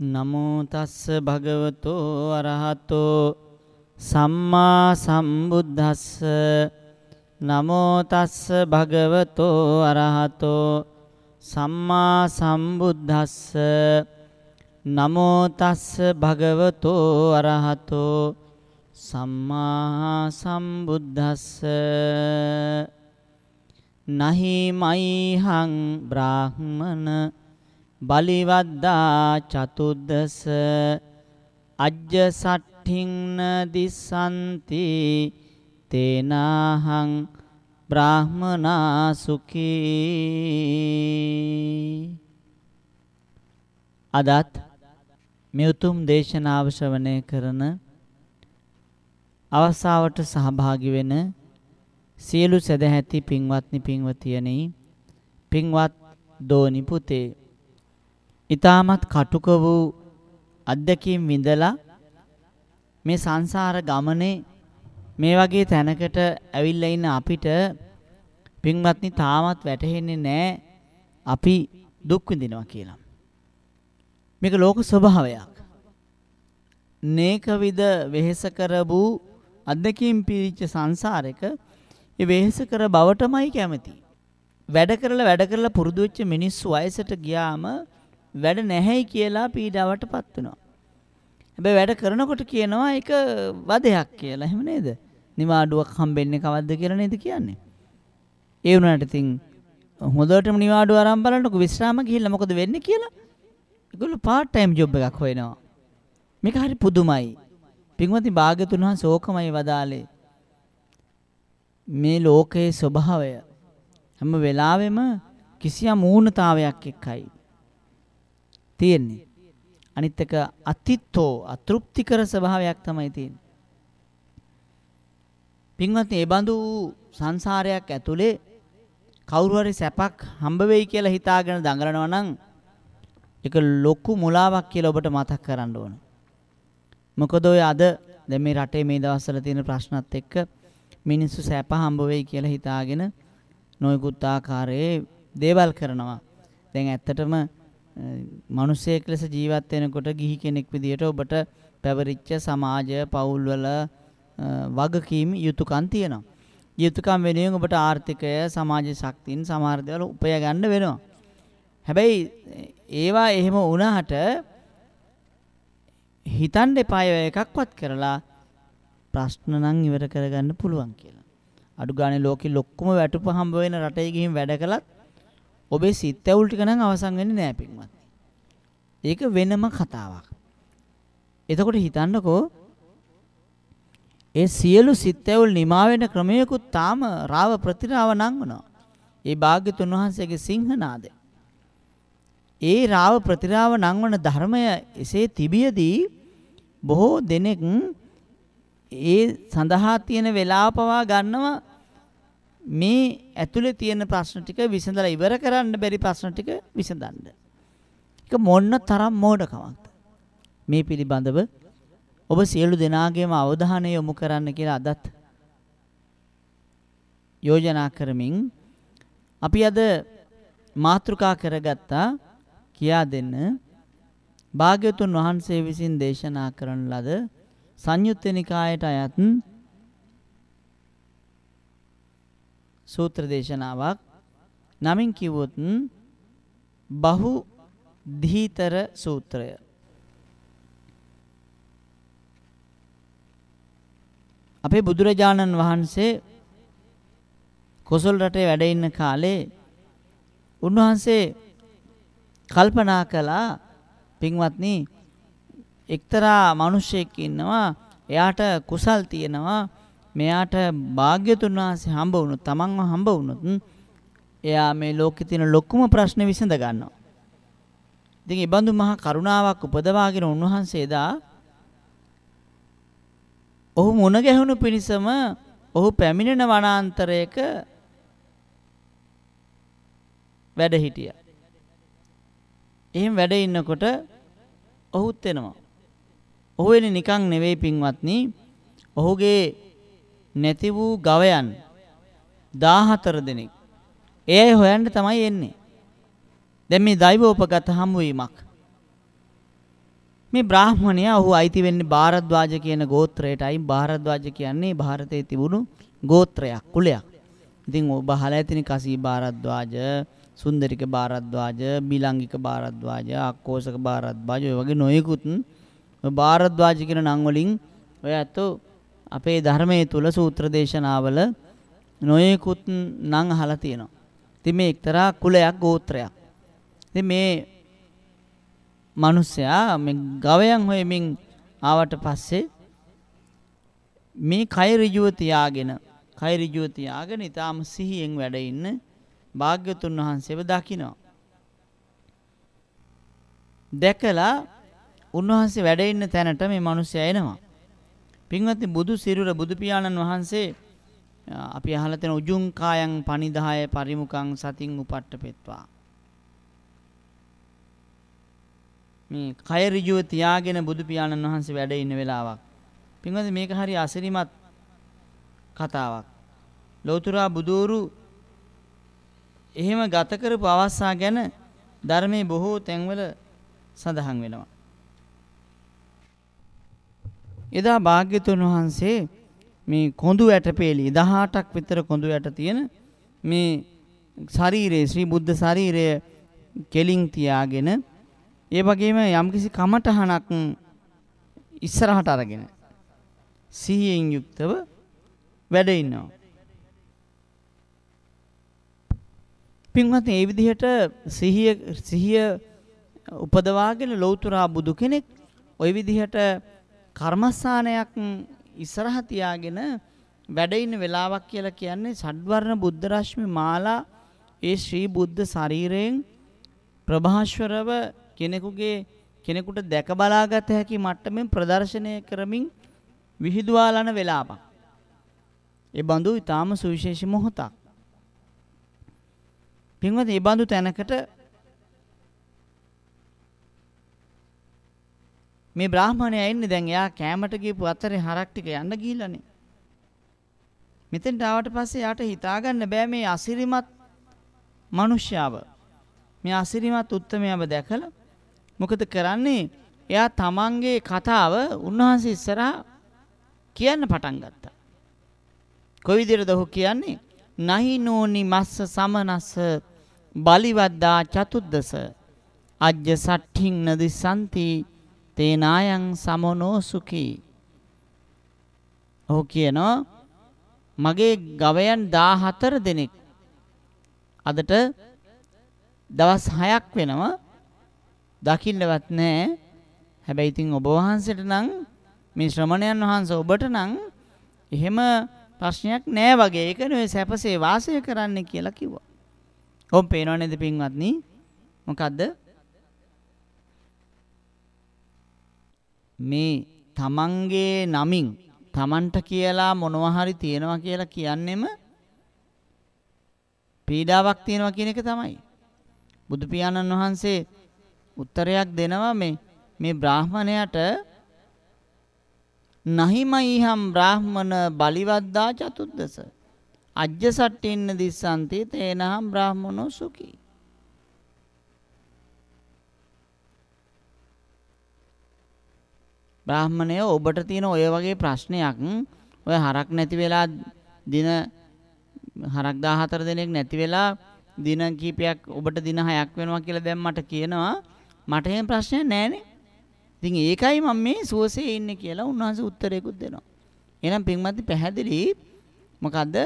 නමෝ තස්ස භගවතෝ අරහතෝ සම්මා සම්බුද්දස්ස නමෝ තස්ස භගවතෝ අරහතෝ සම්මා සම්බුද්දස්ස නමෝ තස්ස භගවතෝ අරහතෝ සම්මා සම්බුද්දස්ස නහි මයිහං බ්‍රාහ්මන බලිවද්දා චතුද්දස අජ්ජ සට්ඨින්න දිසන්ති තේනාහං බ්‍රාහ්මනා සුඛී අදත් මෙවුතුම් දේශනාව ශ්‍රවණය කරන අවස්ථාවට සහභාගී වෙන සියලු සදැහැති පින්වත්නි පින්වතියනි පින්වත් දෝනි පුතේ ඊටමත් කටුක වූ අත්දැකීම් විඳලා මේ සංසාර ගමනේ මේ වගේ තැනකට ඇවිල්ලා ඉන්න අපිට පින්වත්නි තාමත් වැටහෙන්නේ නැහැ අපි දුක් විඳිනවා කියලා. මේක ලෝක ස්වභාවයක්. නේකවිද වෙහෙස කරබු අධ්‍යක්ීම් පිරිච්ච සංසාරෙක ඒ වෙහෙස කර බවටමයි කැමති. වැඩ කරලා වැඩ කරලා පුරුදු වෙච්ච මිනිස්සු වයසට ගියාම වැඩ නැහැයි කියලා පීඩාවටපත් වෙනවා. හැබැයි වැඩ කරනකොට කියනවා ඒක වදයක් කියලා. එහෙම නේද? නිවාඩුවක් හම්බෙන්නේ කවද්ද කියලා නේද කියන්නේ? ඒ වුණාට ඉතින් හොඳටම නිවාඩුව අරන් බලන්නකො විශ්‍රාම ගිහිල්ලා මොකද වෙන්නේ කියලා. ඒගොල්ලෝ part time job එකක් හොයනවා. මේක හරි පුදුමයි. පින්වත්නි භාග්‍යතුන් වහන්සේ ඕකමයි වදාලේ. මේ ලෝකයේ ස්වභාවය හැම වෙලාවෙම කිසියම් ඌනතාවයක් එක්කයි. තියෙන්නේ. අනිත් එක අතිත්තෝ අතෘප්තිකර ස්වභාවයක් තමයි තියෙන්නේ. පින්වත්නි, ඒ බඳු සංසාරයක් ඇතුලේ කවුරු හරි සැපක් හම්බ වෙයි කියලා හිතාගෙන දඟලනවා නම් ඒක ලොකු මුලාවක් කියලා ඔබට මතක් කරන්න ඕන. මොකද ඔය අද දැන් මේ රටේ මේ දවස්වල තියෙන ප්‍රශ්නත් එක්ක මිනිස්සු සැප හම්බ වෙයි කියලා හිතාගෙන නොයෙකුත් ආකාරයේ දේවල් කරනවා. දැන් ඇත්තටම මිනිසෙක් ලෙස ජීවත් වෙනකොට ගිහි කෙනෙක් විදියට ඔබට පැවරිච්ච සමාජ පවුල්වල වගකීම් යුතුයකම් තියෙනවා. යුතුයකම් වෙනුවෙන් ඔබට ආර්ථිකය සමාජ ශක්තියින් සමහර දේවල් උපය ගන්න වෙනවා. හැබැයි ඒවා එහෙම වුණාට හිතන්න එපා එකක්වත් කරලා ප්‍රශ්න නම් ඉවර කරගන්න පුළුවන් කියලා. අඩු ගානේ ලෝකෙ ලොක්කම වැටුප හම්බ වෙන රටේ ගිහින් වැඩ කළත් ඔබේ සිත් ඇවුල් ටික නම් අවසන් වෙන්නේ නෑ පින්වත්. ඒක වෙනම කතාවක්. එතකොට හිතන්නකෝ ඒ සියලු සිත් ඇවුල් නිමා වෙන ක්‍රමයකුත් තාම රාව ප්‍රතිරාව නංගනවා. ඒ භාග්‍යතුන් වහන්සේගේ සිංහනාදය. ඒ රාව ප්‍රතිරාව නංවන ධර්මය එසේ තිබියදී බොහෝ දෙනෙක් ඒ සඳහා තියෙන වෙලාව පවා ගන්නවා මේ ඇතුලේ තියෙන ප්‍රශ්න ටික විසඳලා ඉවර කරන්න බැරි ප්‍රශ්න ටික විසඳන්න. ඒක මොන්න තරම් මෝඩකමක්ද? මේ පිළිබඳව ඔබ සියලු දෙනාගේම අවධානය යොමු කරන්න කියලා අදත් යෝජනා කරමින් අපි අද මාතෘකා කරගත්තා කියා දෙන්න භාග්‍යතුන් වහන්සේ විසින් දේශනා කරන ලද සංයුත්ත නිකායට අයත් සූත්‍ර දේශනාවක් නමින් කිව්වොත් බහු ධීතර සූත්‍රය අපේ බුදුරජාණන් වහන්සේ කොසල් රටේ වැඩ ඉන්න කාලේ උන්වහන්සේ කල්පනා කළා පින්වත්නි එක්තරා මිනිසෙක් ඉන්නවා එයාට කුසල් තියෙනවා මෙයාට භාග්‍යතුන් වහන්සේ හම්බ වුණොත් තමන්ව හම්බ වුණොත් එයා මේ ලෝකේ තියෙන ලොකුම ප්‍රශ්න විසඳ ගන්නවා. ඉතින් ඒ බඳු මහා කරුණාවක් උපදවාගෙන උන්වහන්සේ දා ඔහු මුණ ගැහුණු පිණිසම ඔහු පැමිණෙන වනාන්තරයක වැඩ හිටියා. එහෙම වැඩ ඉන්නකොට ඔහුත් එනවා. ඔහු එන්නේ නිකන් නෙවෙයි පින්වත්නි. ඔහුගේ නැති වූ ගවයන් 14 දෙනෙක්. ඒ අය හොයන්න තමයි එන්නේ. දැන් මේ දෛවෝපගත හමුවීමක්. මේ බ්‍රාහ්මණයා ඔහු අයිති වෙන්නේ භාරද්වාජ කියන ගෝත්‍රයටයි. භාරද්වාජ කියන්නේ ಭಾರತයේ තිබුණු ගෝත්‍රයක්, කුලයක්. ඉතින් ඔබ අහලා ඇතිනේ කසී භාරද්වාජ, සුන්දරික භාරද්වාජ, බිලංගික භාරද්වාජ, අක්කෝසක භාරද්වාජ ඔය වගේ නොයෙකුත් භාරද්වාජ කියන නම් වලින් ඔය ඇත්තෝ අපේ ධර්මයේ තුල සූත්‍ර දේශනාවල නොයෙකුත් නම් අහලා තියෙනවා. ඉතින් මේ එක්තරා කුලයක් ගෝත්‍රයක්. ඉතින් මේ මිනිස්සයා මේ ගවයන් හොයමින් ආවට පස්සේ මේ කය ඍජුව තියාගෙන කය ඍජුව තියාගෙන ඊටාම සිහියෙන් වැඩ ඉන්න භාග්‍යතුන් වහන්සේව දකිනවා. දැකලා උන්වහන්සේ වැඩ ඉන්න තැනට මේ මිනිස්සයා එනවා. පින්වත්නි බුදු සිරුර බුදු පියාණන් වහන්සේ අපි අහලා තියෙන උජුං කායන් පනිදාය පරිමුඛං සතින් උපට්ඨපෙත්වා මේ කය ඍජුව තියාගෙන බුදු පියාණන් වහන්සේ වැඩ ඉන්න වෙලාවක් පින්වත්නි මේක හරි අසිරිමත් කතාවක් ලෞතර බුදෝරු එහෙම ගත කරපු අවස්ථා ගැන ධර්මයේ බොහෝ තැන්වල සඳහන් වෙනවා එදා භාග්‍යතුන් වහන්සේ මේ කොඳු ඇටපේලි 18ක් විතර කොඳු ඇට තියෙන මේ ශරීරයේ ශ්‍රී බුද්ධ ශරීරය කෙලින් තියාගෙන ඒ වගේම යම්කිසි කමඨහනක් ඉස්සරහට අරගෙන සිහියෙන් යුක්තව වැඩ ඉන්නවා. පින්වත්නි මේ විදිහට සිහිය සිහිය උපදවාගෙන ලෞතර බුදු කෙනෙක් ওই විදිහට කර්මස්ථානයක් ඉස්සරහ තියාගෙන වැඩ ඉන්න වෙලාවක් කියලා කියන්නේ සඩ්වර්ණ බුද්ධ රශ්මි මාලා ඒ ශ්‍රී බුද්ධ ශරීරයෙන් ප්‍රභාස්වරව කෙනෙකුගේ කෙනෙකුට දැක බලාගත හැකි මට්ටමින් ප්‍රදර්ශනය කරමින් විහිදුවාලන වෙලාවක්. ඒ බඳු ඊටාම සුවිශේෂී මොහොතක්. පින්වත් ඒ බඳු තැනකට මේ බ්‍රාහ්මණයා එන්නේ දැන් එයා කෑමට ගිහපු අතරේ හරක් ටික යන්න ගිහිල්ලානේ. මෙතෙන්ට ආවට පස්සේ යාට හිතාගන්න බෑ මේ අසිරිමත් මිනිස්යාව. මේ අසිරිමත් උත්මයාව දැකලා මොකද කරන්නේ? එයා තමන්ගේ කතාව උන්වහන්සේ ඉස්සරහා කියන්න පටන් ගත්තා. කොයි විදිහටද ඔහු කියන්නේ? නහි නෝනි මස්ස සමනස බලිවද්දා චතුද්දස අජ්ජ සට්ඨින් නදිසන්ති තේනායන් සමනෝ සුඛී. ඔහු කියනවා මගේ ගවයන් 14 දෙනෙක් අදට දවස් 6ක් වෙනවා දකින්නවත් නැහැ. හැබැයි ඉතින් ඔබ වහන්සේට නම් මේ ශ්‍රමණයන් වහන්සේ ඔබට නම් එහෙම ප්‍රශ්නයක් නෑ වගේ. ඒක නෙවෙයි සැපසේ වාසය කරන්න කියලා කිව්වා. ඔම් පේනව නේද පින්වත්නි? මොකද්ද? මේ තමන්ගේ නමින් තමන්ට කියලා මොනවා හරි තියෙනවා කියලා කියන්නෙම පීඩාවක් තියෙනවා කියන එක තමයි. බුදු පියාණන් වහන්සේ උත්තරයක් දෙනවා මේ මේ බ්‍රාහමණයට නහිමයිහම් බ්‍රාහමන බලිවද්දා චතුද්දස අජ්ජසට්ටින්න දිස්සන්ති තේනහම් බ්‍රාහමනෝ සුඛී බ්‍රාහ්මණය ඔබට තියෙන ඔය වගේ ප්‍රශ්නයක් ඔය හරක් නැති වෙලා දින හරක් 14 දිනක් නැති වෙලා දින කීපයක් ඔබට දින 6ක් වෙනවා කියලා දැන් මට කියනවා මට එහෙම ප්‍රශ්නයක් නැහැනේ. ඉතින් ඒකයි මම මේ සුවසේ ඉන්නේ කියලා උන්වහන්සේ උත්තරයකුත් දෙනවා. එහෙනම් පින්වත්නි පැහැදිලි මොකද්ද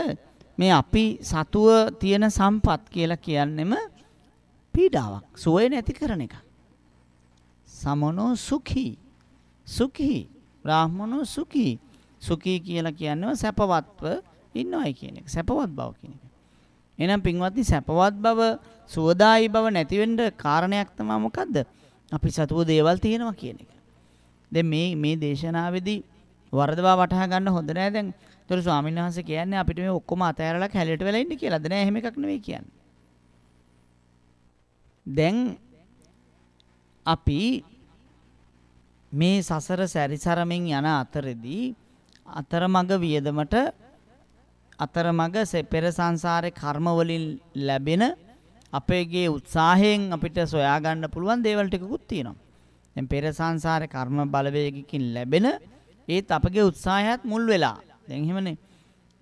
මේ අපි සතුව තියෙන සම්පත් කියලා කියන්නෙම පීඩාවක්. සුවය නැති කරන එක. සමනෝ සුඛී සුඛී බ්‍රාහමණෝ සුඛී සුඛී කියලා කියන්නේ සැපවත්ව ඉන්නවයි කියන එක සැපවත් බව කියන එක එහෙනම් පින්වත්නි සැපවත් බව සුවදායි බව නැති වෙන්න කාරණයක් තමයි මොකද්ද අපි සතුව දේවල් තියෙනවා කියන එක දැන් මේ මේ දේශනාවේදී වරදවා වටහා ගන්න හොඳ නෑ දැන් ඒතර ස්වාමීන් වහන්සේ කියන්නේ අපිට මේ ඔක්කොම අතහැරලා කැලේට වෙලා ඉන්න කියලාද නෑ එහෙම එකක් නෙවෙයි කියන්නේ දැන් අපි මේ සසර සැරිසරමින් යන අතරෙදී අතරමඟ වියදමට අතරමඟ පෙර සංසාරේ කර්ම වලින් ලැබෙන අපේගේ උත්සාහයෙන් අපිට සොයා ගන්න පුළුවන් දේවල් ටිකකුත් තියෙනවා. දැන් පෙර සංසාරේ කර්ම බලවේගකින් ලැබෙන ඒත් අපගේ උත්සාහයත් මුල් වෙලා. දැන් එහෙමනේ.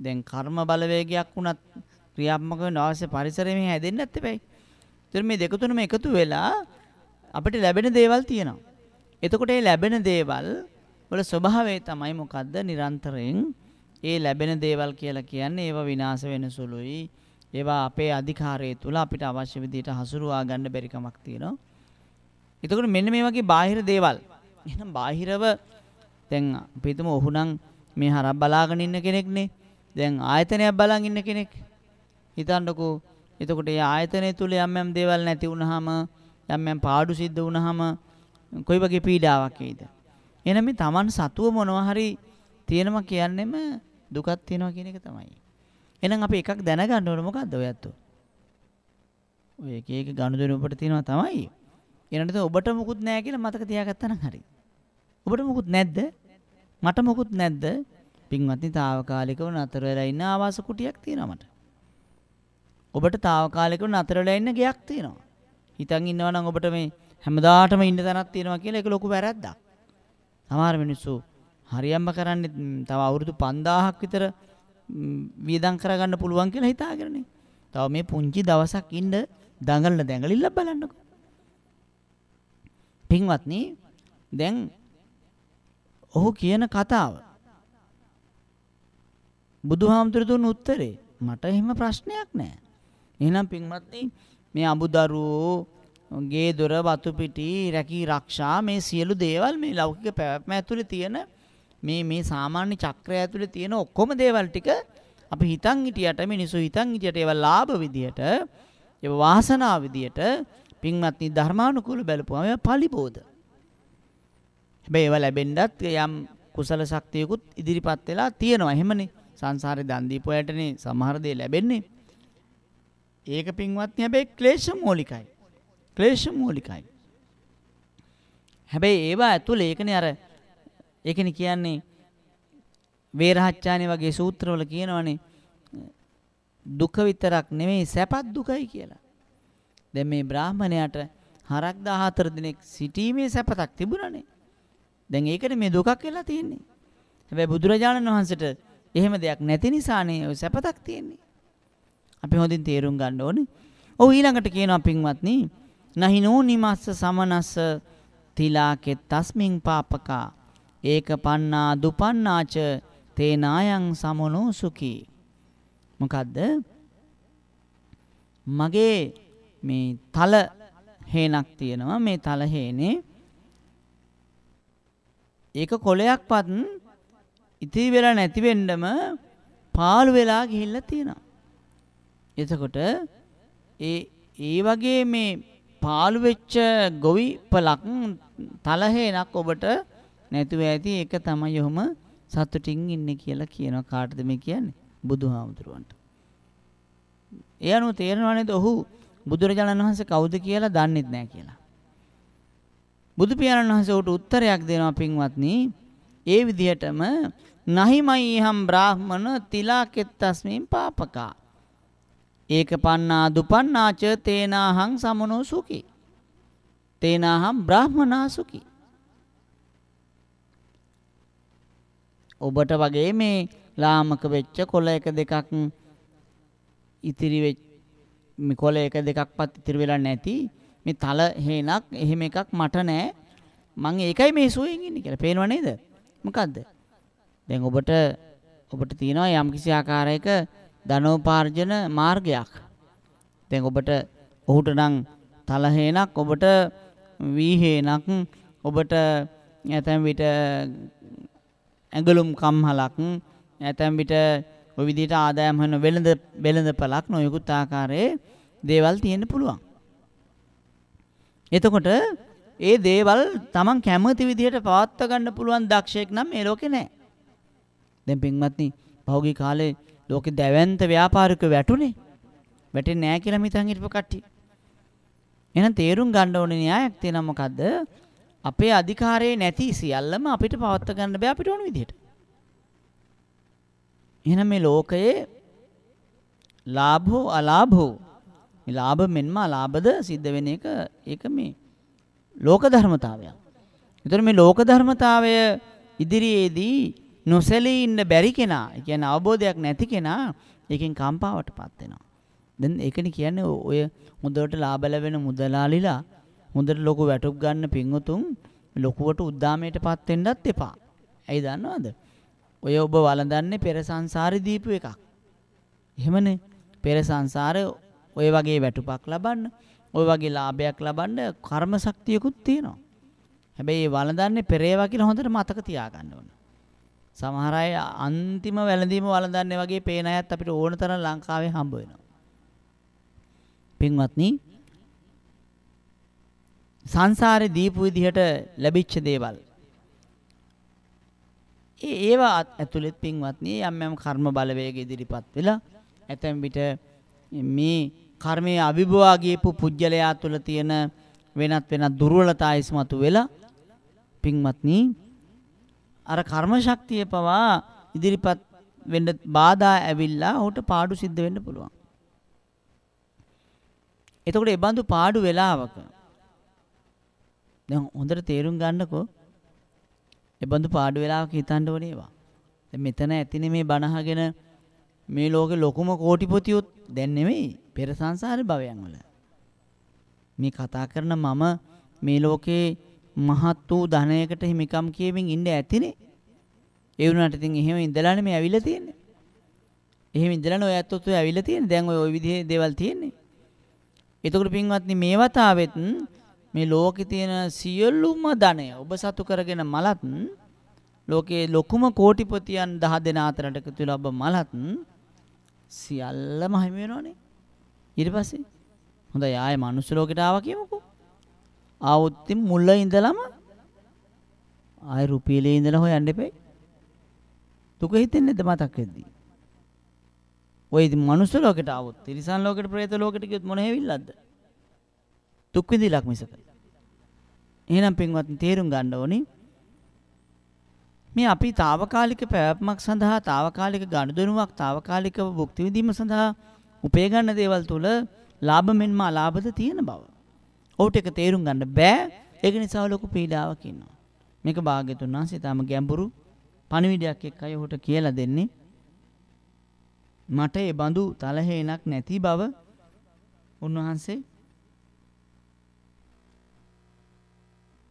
දැන් කර්ම බලවේගයක් වුණත් ක්‍රියාත්මක වෙන අවශ්‍ය පරිසරය මෙහි හැදෙන්නත් එපැයි. ඒතර මේ දෙක තුනම එකතු වෙලා අපිට ලැබෙන දේවල් තියෙනවා. එතකොට මේ ලැබෙන දේවල් වල ස්වභාවය තමයි මොකද්ද? නිරන්තරයෙන් ඒ ලැබෙන දේවල් කියලා කියන්නේ ඒවා විනාශ වෙන සුළුයි. ඒවා අපේ අධිකාරය තුල අපිට අවශ්‍ය විදිහට හසුරුවා ගන්න බැරි කමක් තියෙනවා. එතකොට මෙන්න මේ වගේ බාහිර දේවල්. එහෙනම් බාහිරව දැන් අපි හිතමු ඔහුනම් මේ හරක් බලාගෙන ඉන්න කෙනෙක්නේ. දැන් ආයතනයක් බලන් ඉන්න කෙනෙක්. හිතන්නකෝ එතකොට ඒ ආයතනය තුල යම් යම් දේවල් නැති වුනහම යම් යම් පාඩු සිද්ධ වුනහම කොයි වගේ පීඩාවක් එයිද? එහෙනම් මේ Taman සතුව මොනවා හරි තියෙනවා කියන්නෙම දුකක් තියෙනවා කියන එක තමයි. එහෙනම් අපි එකක් දැනගන්න ඕන මොකද්ද ඔයත්? ඔය එක එක ගනුදෙනු ඔබට තියෙනවා තමයි. ඊළඟට ඔබට මොකුත් නැහැ කියලා මතක තියාගත්තා නම් හරි. ඔබට මොකුත් නැද්ද? මට මොකුත් නැද්ද? පින්වත්නි, తాවකාලිකව නතර වෙලා ඉන්න ආවාස කුටියක් තියෙනවා මට. ඔබට తాවකාලිකව නතර වෙලා ඉන්න ගයක් තියෙනවා. හිතන් ඉන්නවා නම් ඔබට මේ හැමදාටම ඉන්න තැනක් තියෙනවා කියලා ඒක ලොකු වැරද්දක්. සමහර මිනිස්සු හරියම්ම කරන්නේ තව අවුරුදු 5000ක් විතර වියදම් කරගන්න පුළුවන් කියලා හිතාගෙනනේ. තව මේ පුංචි දවසක් ඉන්න දඟලන දඟලිල්ල බලන්නකෝ. පින්වත්නි දැන් ඔහු කියන කතාව බුදුහාමුදුරු දුන්න උත්තරේ මට එහෙම ප්‍රශ්නයක් නෑ. එහෙනම් පින්වත්නි මේ අඹදරුවෝ ගේ දොර වතු පිටි රැකී රක්ෂා මේ සියලු දේවල් මේ ලෞකික පැවැත්ම ඇතුලේ තියෙන මේ මේ සාමාන්‍ය චක්‍රය ඇතුලේ තියෙන ඔක්කොම දේවල් ටික අපි හිතන් හිටියට මිනිසු හිතන් හිටියට ඒවා ලාභ විදියට ඒවා වාසනාව විදියට පින්වත්නි ධර්මානුකූල බැලපුවාම ඒවා පලිබෝධ හැබැයි ඒවා ලැබෙන්නත් යම් කුසල ශක්තියකුත් ඉදිරිපත් වෙලා තියෙනවා එහෙමනේ සංසාරේ දන් දීපු අයටනේ සමහර දේ ලැබෙන්නේ ඒක පින්වත්නි හැබැයි ක්ලේශ මූලිකයි ක්ලේශ මූලිකයි. හැබැයි ඒවා ඇතුලේ ඒකනේ අර ඒකනේ කියන්නේ වේරහච්ඡානේ වගේ සූත්‍රවල කියනවනේ දුක විතරක් නෙමෙයි සැපත් දුකයි කියලා. දැන් මේ බ්‍රාහමණයාට හරක් 14 දිනක් සිටීමේ සැපතක් තිබුණානේ. දැන් ඒකනේ මේ දුකක් කියලා තියෙන්නේ. හැබැයි බුදුරජාණන් වහන්සේට එහෙම දෙයක් නැති නිසානේ ඔය සැපතක් තියෙන්නේ. අපි හොඳින් තේරුම් ගන්න ඕනේ. ඔව් ඊළඟට කියනවා පින්වත්නි නහිනෝ නිමස්ස සමනස තිලාකෙ තස්මින් පාපකා ඒක පන්නා දුපන්නාච තේනායන් සමනෝ සුඛි මොකද්ද මගේ මේ තල හේනක් තියෙනවා මේ තල හේනේ ඒක කොලයක්වත් ඉතිරි වෙලා නැති වෙන්නම පාළු වෙලා ගිහිල්ලා තියෙනවා එතකොට ඒ ඒ වගේ මේ පාළු වෙච්ච ගොවි පලක් තලහේනක් ඔබට නැතුව ඇති ඒක තමයි ඔහම සතුටින් ඉන්නේ කියලා කියනවා කාටද මේ කියන්නේ බුදුහාමුදුරුවන්ට. ඒ අනුව තේරෙනවා නේද ඔහු බුදුරජාණන් වහන්සේ කවුද කියලා දන්නේත් නැහැ කියලා. බුදු පියාණන් වහන්සේ උට උත්තරයක් දෙනවා පින්වත්නි ඒ විදිහටම නහිමයි හම් බ්‍රාහ්මන තිලාකෙත්තස්මින් පාපකා ඒකපන්නා දුපන්නාච තේනාහං සමනෝ සුඛී. තේනාහං බ්‍රාහමනා සුඛී. ඔබට වගේ මේ ලාමක වෙච්ච කොළ එක දෙකක් ඉතිරි වෙච්ච මේ කොළ එක දෙකක්වත් ඉතිරි වෙලා නැති මේ තල හේනක් එහෙම එකක් මට නෑ මං ඒකයි මේ සුවයෙන් ඉන්නේ කියලා පේනව නේද මොකද්ද දැන් ඔබට ඔබට තියෙනවා යම්කිසි ආකාරයක ධනෝපාර්ජන මාර්ගයක්. දැන් ඔබට ඔහුට නම් තලහේනක් ඔබට වීහේනක් ඔබට ඇතැම් විට ඇඟලුම් කම්හලක් ඇතැම් විට ඔය විදිහට ආදායම් හොයන වෙළඳ වෙළඳපලක් නොයෙකුත් ආකාරයේ දේවල් තියෙන්න පුළුවන්. එතකොට ඒ දේවල් Taman කැමති විදිහට පවත්වා ගන්න පුළුවන් දක්ෂයෙක් නම් මේ ලෝකේ නැහැ. දැන් පින්වත්නි පහුගිය කාලේ ලෝකෙ දැවැන්ත ව්‍යාපාරික වැටුනේ. වැටෙන්නේ නැහැ කියලා මිතන් හිටපු කට්ටිය. එහෙනම් තේරුම් ගන්න ඕනේ න්‍යායක් තියෙනවා මොකද්ද? අපේ අධිකාරයේ නැති සියල්ලම අපිට පවත්ව ගන්න බෑ අපිට ඕන විදිහට. එහෙනම් මේ ලෝකයේ ලාභෝ අලාභෝ මේ ලාභ මෙන්ම අලාභද සිද්ධ වෙන එක ඒක මේ ලෝක ධර්මතාවයක්. ඒතර මේ ලෝක ධර්මතාවය ඉදිරියේදී නොසැලී ඉන්න බැරි කෙනා, කියන්නේ අවබෝධයක් නැති කෙනා ඒකෙන් කම්පාවටපත් වෙනවා. දැන් ඒකනේ කියන්නේ ඔය හොඳට ලාභ ලැබෙන මුදලාලිලා හොඳට ලොකු වැටුප් ගන්න පින්වතුන් ලොකුවට උද්දාමයටපත් වෙන්නත් එපා. ඇයි දන්නවද? ඔය ඔබ වළඳන්නේ පෙර සංසාරේ දීපු එකක්. එහෙමනේ පෙර සංසාරේ ඔය වගේ වැටුපක් ලබන්න, ඔය වගේ ලාභයක් ලබන්න කර්ම ශක්තියකුත් තියෙනවා. හැබැයි ඒ වළඳන්නේ පෙරේවා කියලා හොඳට මතක තියාගන්න ඕන. සමහර අය අන්තිම වැළඳීම වළඳන්නේ වගේ පේන අයත් අපිට ඕන තරම් ලංකාවේ හම්බ වෙනවා. පින්වත්නි සංසාරේ දීපු විදිහට ලැබිච්ච දේවල්. ඒ ඒවා ඇතුළෙත් පින්වත්නි යම් යම් කර්ම බලවේග ඉදිරිපත් වෙලා ඇතැම් විට මේ කර්මයේ අභිභවා ගියපු පුජ්‍යලයා තුළ තියෙන වෙනත් වෙනත් දුර්වලතා ඉස්මතු වෙලා පින්වත්නි අර කර්ම ශක්තිය පවා ඉදිරිපත් වෙන්න බාධා ඇවිල්ලා ඔහුට පාඩු සිද්ධ වෙන්න පුළුවන්. එතකොට ඒ බඳු පාඩු වෙලාවක දැන් හොඳට තේරුම් ගන්නකෝ ඒ බඳු පාඩු වෙලාවක හිතන්න ඕනේවා. දැන් මෙතන ඇතිනේ මේ බණහගෙන මේ ලෝකේ ලොකුම කෝටිපතියොත් දැන් නෙමෙයි පෙර සංසාර භවයන් වල. මේ කතා කරන මම මේ ලෝකේ මහත් වූ ධනයකට හිමිකම් කියමින් ඉන්න ඇතිනේ. ඒ වුණාට ඉතින් එහෙම ඉඳලානේ මේ ඇවිල්ලා තියෙන්නේ. එහෙම ඉඳලානේ ඔය ඇත්තොත් ඔය ඇවිල්ලා තියෙන්නේ. දැන් ඔය ওই විදිහේ දේවල් තියෙන්නේ. එතකොට පින්වත්නි මේ වතාවෙත් මේ ලෝකේ තියෙන සියලුම ධනය ඔබ සතු කරගෙන මලත් ලෝකයේ ලොකුම කෝටිපතියන් 10 දෙනා අතරට එකතු වෙලා ඔබ මලත් සියල්ලම හිමි වෙනවනේ. ඊට පස්සේ හොඳයි ආයේ මනුස්ස ලෝකෙට ආවා කියමුකෝ. ආවොත් ඉතින් මුල ඉඳලම ආයි රුපියලේ ඉඳලා හොයන්න එපේ. දුක හිතෙන්නේද මතක් වෙද්දී? ඔය ඉතින් මනුස්ස ලෝකෙට ආවොත්, තිරිසන් ලෝකෙට, പ്രേත ලෝකෙට ගියොත් මොන හේවිල්ලක්ද? දුක් විඳිලක් මිසක. එහෙනම් පින්වත්නි තේරුම් ගන්න ඕනි. මේ අපි తాවකාලික පැවැත්මක් සඳහා, తాවකාලික ගනුදෙනුවක්, తాවකාලික භුක්ති විඳීම සඳහා උපය ගන්න දේවල් තුල ලාභ මෙන්ම අලාභද තියෙන බව. ඔවුට එක තේරුම් ගන්න බෑ. ඒක නිසා ලොකු පීඩාවක් ඉන්නවා. මේක භාග්‍යතුන් වහන්සේ තාම ගැඹුරු පණිවිඩයක් එක්කයි ඔහුට කියලා දෙන්නේ. මට ඒ බඳු තලහේනක් නැති බව උන්වහන්සේ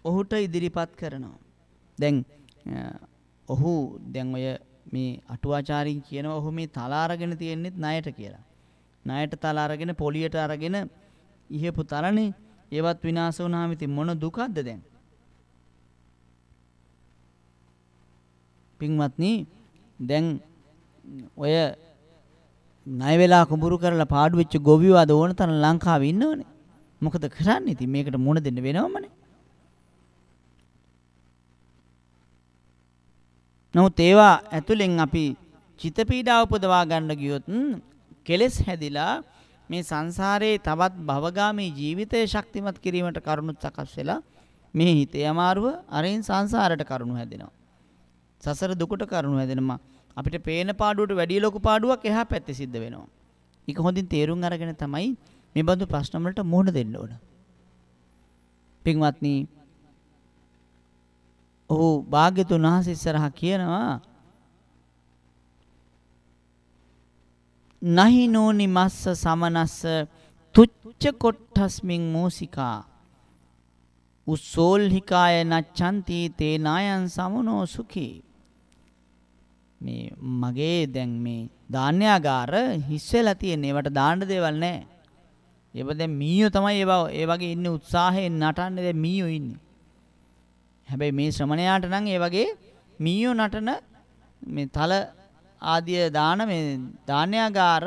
ඔහුට ඉදිරිපත් කරනවා. දැන් ඔහු දැන් ඔය මේ අටුවාචාරින් කියනවා ඔහු මේ තල අරගෙන තියෙන්නේ ණයට කියලා. ණයට තල අරගෙන පොලියට අරගෙන ඉහපු තරනේ ඒවත් විනාශ වුණාම ඉතින් මොන දුකක්ද දැන්? පින්වත්නි දැන් ඔය ණය වෙලා කුඹුරු කරලා පාඩු වෙච්ච ගොවියෝ අද ඕන තරම් ලංකාවේ ඉන්නවනේ. මොකද කරන්නේ ඉතින් මේකට මුණ දෙන්න වෙනවමනේ. නමුත් ඒවා ඇතුලෙන් අපි චිත පීඩාව උපදවා ගන්න ගියොත් කෙලෙස් හැදිලා මේ සංසාරයේ තවත් භවගාමී ජීවිතය ශක්තිමත් කිරීමට කරුණුත් සකස් වෙලා මේ හිතේ අමාරුව අරින් සංසාරයට කරුණු හැදෙනවා. සසර දුකට කරුණු හැදෙනවා. අපිට පේන පාඩුවට වැඩිය ලොකු පාඩුවක් එහා පැත්තේ සිද්ධ වෙනවා. ඒක හොඳින් තේරුම් අරගෙන තමයි මේ බඳු ප්‍රශ්න වලට මුහුණ දෙන්න ඕන. පින්වත්නි, ඔහු භාග්‍යතුන් වහන්සේ ඉස්සරහා කියනවා නහිනෝනි මස්ස සමනස්ස තුච්ච කොට්ටස්මින් මෝසිකා උස්සෝල්හිකාය නච්චන්ති තේනායන් සමනෝ සුඛී මේ මගේ දැන් මේ ධාන්‍යාගාර හිස් වෙලා තියෙන ඒවට දාන්න දේවල් නැහැ. ඒව දැන් මීයෝ තමයි ඒව ඒ වගේ ඉන්නේ උත්සාහයෙන් නටන්නේ දැන් මීයෝ ඉන්නේ. හැබැයි මේ ශ්‍රමණයාට නම් ඒ වගේ මීයෝ නටන මේ තල ආදිය දාන මේ ධාන්‍යාගාර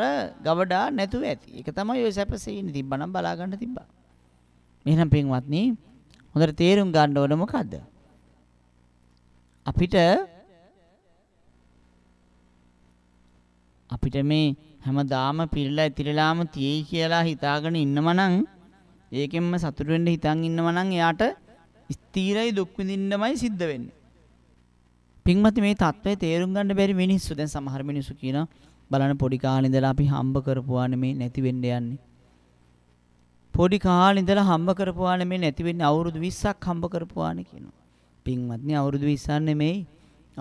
ගවඩා නැතුව ඇති. ඒක තමයි ඔය සැපසීනේ තිබ්බනම් බලා ගන්න තිබ්බා. එහෙනම් පින්වත්නි හොඳට තේරුම් ගන්න ඕන මොකද්ද? අපිට අපිට මේ හැමදාම පිරලා ඉතිරලාම තියෙයි කියලා හිතාගෙන ඉන්නවනම් ඒකෙන්ම සතුටු වෙන්න හිතන් ඉන්නවනම් එයාට ස්ථීරයි දුක් විඳින්නමයි සිද්ධ වෙන්නේ. පින්මති මේ தત્ත්වය තේරුම් ගන්න බැරි මිනිස්සු දැන් සමහර මිනිස්සු කියනවා බලන්න පොඩි කාලේ ඉඳලා අපි හම්බ කරපුවානේ මේ නැති වෙන්න යන්නේ. පොඩි කාලේ ඉඳලා හම්බ කරපුවානේ මේ නැති වෙන්නේ අවුරුදු 20ක් හම්බ කරපුවානේ කියනවා. පින්වත්නි අවුරුදු 20ක් නෙමෙයි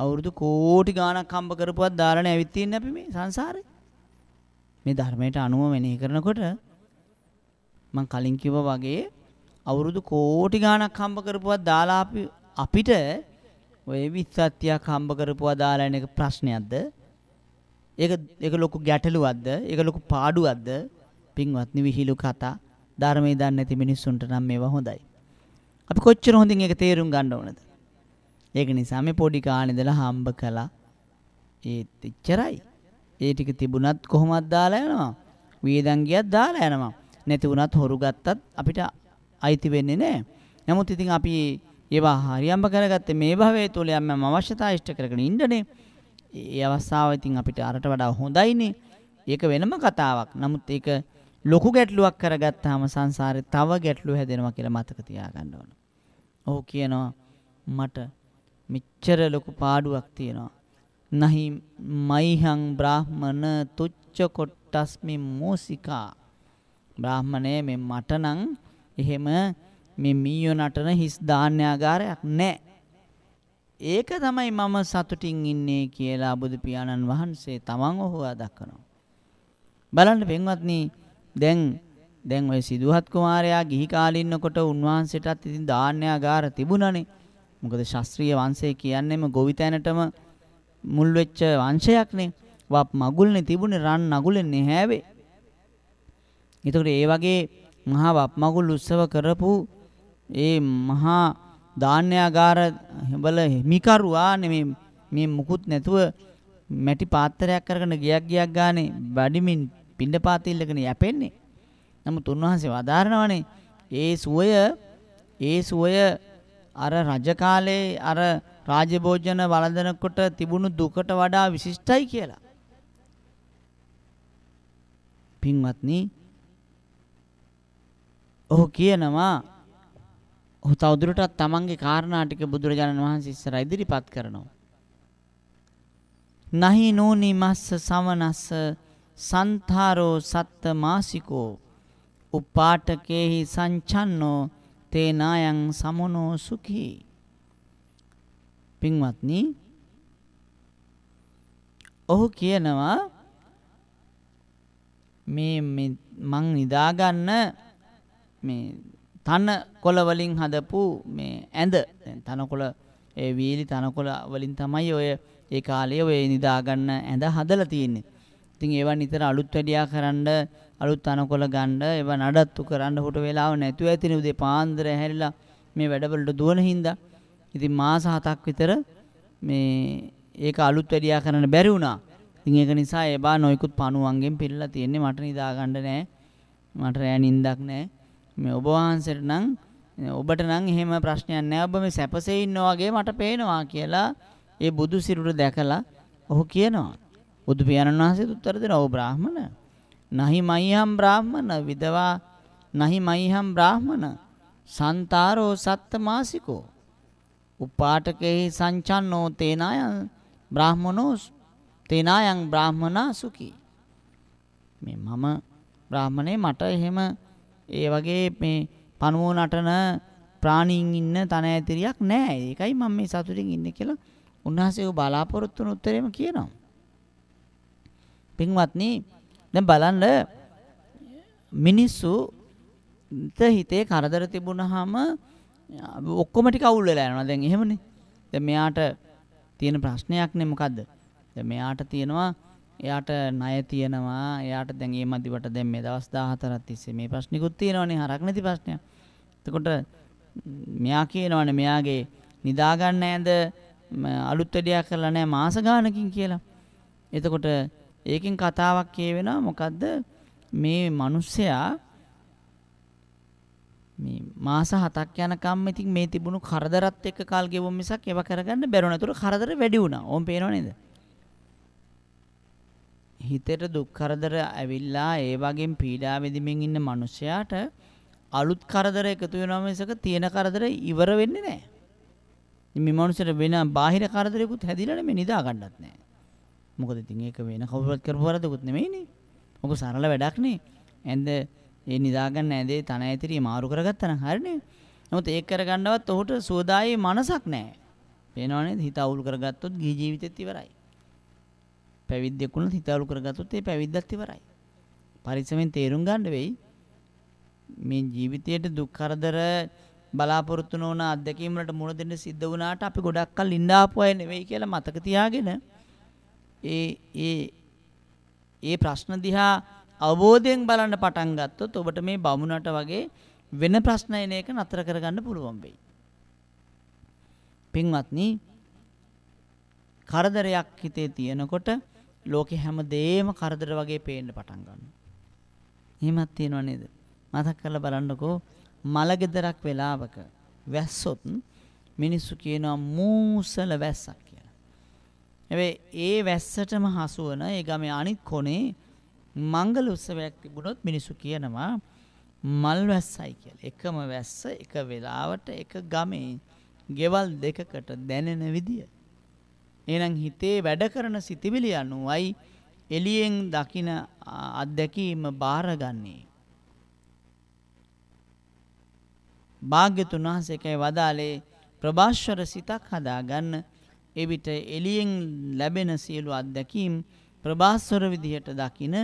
අවුරුදු කෝටි ගාණක් හම්බ කරපුවත් දාලානේ ඇවිත් තින්නේ අපි මේ සංසාරේ. මේ ධර්මයට අනුව මෙනෙහි කරනකොට මං කලින් කිව්වා වගේ අවුරුදු කෝටි ගාණක් හම්බ කරපුවත් දාලා අපිට ඔය 20ක් හම්බ කරපුවා දාලා එක ප්‍රශ්නයක්ද? ඒක ඒක ලොකු ගැටලුවක්ද? ඒක ලොකු පාඩුවක්ද? පින්වත්නි විහිළු කතා ධර්මයේ දන්නේ නැති මිනිස්සුන්ට නම් මේවා හොඳයි. අපි කොච්චර හොඳින් ඒක තේරුම් ගන්න ඕනද? ඒක නිසා මේ පොඩි කාලේ ඉඳලා හම්බ කළා. ඒත් එච්චරයි. ඒ ටික තිබුණත් කොහොමද දාලා යනවා? වේදන් ගියත් දාලා යනවා. නැති වුණත් හොරු ගත්තත් අපිට අයිති වෙන්නේ නැහැ. නමුත් ඉතින් අපි ඒවා හරියම්බ කරගත්තේ මේ භවයේ තුල යම් යම් අවශ්‍යතා ඉෂ්ට කරගෙන ඉන්නනේ. ඒ අවස්ථාව ඉතින් අපිට අරට වඩා හොඳයිනේ. ඒක වෙනම කතාවක්. නමුත් ඒක ලොකු ගැටලුවක් කරගත්තාම සංසාරේ තව ගැටලු හැදෙනවා කියලා මතක තියාගන්න ඕන. ඔහු කියනවා මට මෙච්චර ලොකු පාඩුවක් තියෙනවා. නහි මයිහං බ්‍රාහ්මන තුච්ච කොට්ටස්මි මෝසිකා. බ්‍රාහ්මණය මේ මට නම් එහෙම මේ මීයෝ නටන හිස් ධාන්‍යාගාරයක් නැහැ. ඒක තමයි මම සතුටින් ඉන්නේ කියලා බුදු පියාණන් වහන්සේ තමන් ඔහුවා දක්වනවා. බලන්න පෙන්වත්නි දැන් දැන් ওই සිදුහත් කුමාරයා ගිහි කාලේ ඉන්නකොට උන්වහන්සේටත් ඉතින් ධාන්‍යාගාර තිබුණනේ. මොකද ශාස්ත්‍රීය වංශය කියන්නේම ගොවිතැනටම මුල් වෙච්ච වංශයක්නේ. වප් මගුල්නේ තිබුණේ රන් නගුලෙන්නේ හැවේ. ඒතකොට ඒ වගේ මහා වප් මගුල් උත්සව කරපු ඒ මහා ධාන්‍යාගාර බල හිමිකරුවා නෙමේ මේ මුකුත් නැතුව මැටි පාත්‍රයක් කරගෙන ගියක් ගියක් ගානේ බඩමින් පිණ්ඩ පාතිල්ලකනේ යැපෙන්නේ. නමුත් උන්වහන්සේ වදාරනවානේ ඒ සුවය ඒ සුවය අර රජ කාලේ අර රාජභෝජන වළඳනකොට තිබුණු දුකට වඩා විශිෂ්ටයි කියලා. පින්වත්නි ඔහු කියනවා ඔහු තවදුරටත් තමන්ගේ කාරණා ටික බුදුරජාණන් වහන්සේ ඉස්සරහා ඉදිරිපත් කරනවා. නහි නෝනි මස්ස සවනස්ස සන්තරෝ සත්ත මාසිකෝ උපාටකේහි සංචන්නෝ තේනායන් සමනෝ සුඛී පින්වත්නි ඔහු කියනවා මේ මං නිදාගන්න මේ තන කොළ වලින් හදපු මේ ඇඳ දැන් තනකොළ ඒ වීලි තනකොළ වලින් තමයි ඔය ඒ කාලේ ඔය නිදා ගන්න ඇඳ හදලා තියෙන්නේ. ඉතින් ඒවා නිතර අලුත් වැඩියා කරන්න අලුත් තනකොළ ගන්න ඒවා නඩත්තු කරන්න හොට වෙලාව නැතුව ඇතිනේ උදේ පාන්දර හැරිලා මේ වැඩවලට දුවන හින්දා. ඉතින් මාස 7ක් විතර මේ ඒක අලුත් වැඩියා කරන්න බැරි වුණා. ඉතින් ඒක නිසා ඒ බා නොයිකුත් පණුවන්ගෙන් පිරලා තියෙන්නේ මට නිදා ගන්න නෑ. මට රෑ නිින්දක් නෑ. මේ ඔබ වහන්සේට නම් ඔබට නම් එහෙම ප්‍රශ්නයක් නැහැ. ඔබ මේ සැපසේ ඉන්නා වගේ මට පේනවා කියලා ඒ බුදු සිරුර දැකලා ඔහු කියනවා. බුදු පියාණන් වහන්සේත් උත්තර දෙනවා. "ඔව් බ්‍රාහමණ. නහි මයිහම් බ්‍රාහමණ විදවා නහි මයිහම් බ්‍රාහමණ. සන්තාරෝ සත්තමාසිකෝ. උපාටකේ සංචන්නෝ තේනායන් බ්‍රාහමනෝ තේනායන් බ්‍රාහමනා සුඛී." මේ මම බ්‍රාහමණේ මට එහෙම ඒ වගේ මේ පණුවෝ නටන ප්‍රාණීන් ඉන්න තන ඇතිරියක් නැහැ. ඒකයි මම මේ සතුටින් ඉන්නේ කියලා උන්වහන්සේ බලාපොරොත්තු වුණු උත්තරේම කියනවා. පින්වත්නි දැන් බලන්න මිනිස්සු හිතේ කරදර තිබුණාම ඔක්කොම ටික අවුල් වෙලා යනවා. දැන් එහෙමනේ. දැන් මෙයාට තියෙන ප්‍රශ්නයක් නේ මොකද්ද? දැන් මෙයාට තියෙනවා එයාට ණය තියෙනවා. එයාට දැන් මේ මදිවට දැන් මේ දවස් 14ක් තිස්සේ මේ ප්‍රශ්නිකුත් තියෙනවනේ හරක් නැති ප්‍රශ්නයක්. එතකොට මෙයා කියනවනේ මෙයාගේ නිදා ගන්න ඇඳ අලුත් වැඩියක් කරලා නැහැ මාස ගානකින් කියලා. එතකොට ඒකෙන් කතාවක් කියවෙනවා මොකද්ද මේ මිනිස්සයා මේ මාස 7ක් යනකම් ඉතින් මේ තිබුණු කරදරත් එක්ක කල් ගෙවුම් මිසක් ඒව කරගන්න බැරුව නතර කරදර වැඩි වුණා. ඕම් පේනව නේද? හිතට දුක් කරදර ඇවිල්ලා ඒ වගේම පීඩා විඳමින් ඉන්න මිනිසයාට අලුත් කරදර එකතු වෙනවා මිසක තියෙන කරදර ඉවර වෙන්නේ නැහැ. මේ මිනිසෙට වෙන බාහිර කරදරයකුත් හැදිලා නෙමෙයි නිදා ගන්නත් නැහැ. මොකද ඉතින් ඒක වෙන කවුරුත් කරපු වරදකුත් නෙමෙයිනේ. ඔක සරල වැඩක් නේ. ඇඳ ඒ නිදා ගන්න ඇඳේ තන ඇතිරිය මාරු කරගත්තා නම් හරිනේ. නමුත් ඒක කරගන්නවත් ඔහුට සුවදායි මනසක් නැහැ. පේනවනේ හිත අවුල් කරගත්තොත් ගිහි ජීවිතෙත් ඉවරයි. පැවිද්දෙක් වුණොත් හිතවලු කරගත්තොත් ඒ පැවිද්දත් ඉවරයි. පරිස්සමෙන් තේරුම් ගන්න වෙයි මේ ජීවිතයේ දුක් කරදර බලාපොරොත්තු නොවන අත්දැකීම් වලට මුහුණ දෙන්න සිද්ධ වුණාට අපි ගොඩක් කල් ඉඳ ආපු අය නෙවෙයි කියලා මතක තියාගෙන ඒ ඒ ඒ ප්‍රශ්න දිහා අවබෝධයෙන් බලන්න පටන් ගත්තොත් ඔබට මේ බමුණට වගේ වෙන ප්‍රශ්න එන එක නතර කරගන්න පුළුවන් වෙයි. පින්වත්නි කරදරයක් හිතේ තියෙනකොට ලෝකේ හැමදේම කරදර වගේ පේන්න පටන් ගන්නවා. එහෙමත් තියෙනව නේද? මතක් කරලා බලන්නකෝ මල ගෙදරක් වෙලාවක වැස්සොත් මිනිස්සු කියනවා මූසල වැස්සක් කියලා. හැබැයි ඒ වැස්සටම හසු වෙන ඒ ගමේ අනිත් කොනේ මංගල උත්සවයක් තිබුණොත් මිනිස්සු කියනවා මල් වැස්සයි කියලා. එකම වැස්ස එක වෙලාවට එක ගමේ ගෙවල් දෙකකට දැනෙන විදිය. එහෙනම් හිතේ වැඩ කරන සිතිවිලි අනුවයි එළියෙන් දකින අත්දැකීම බාරගන්නේ. භාග්‍යතුන් වහන්සේකයි වදාලේ ප්‍රභාස්වර සිතක් හදාගන්න එවිට එළියෙන් ලැබෙන සියලු අත්දැකීම් ප්‍රභාස්වර විදිහට දකින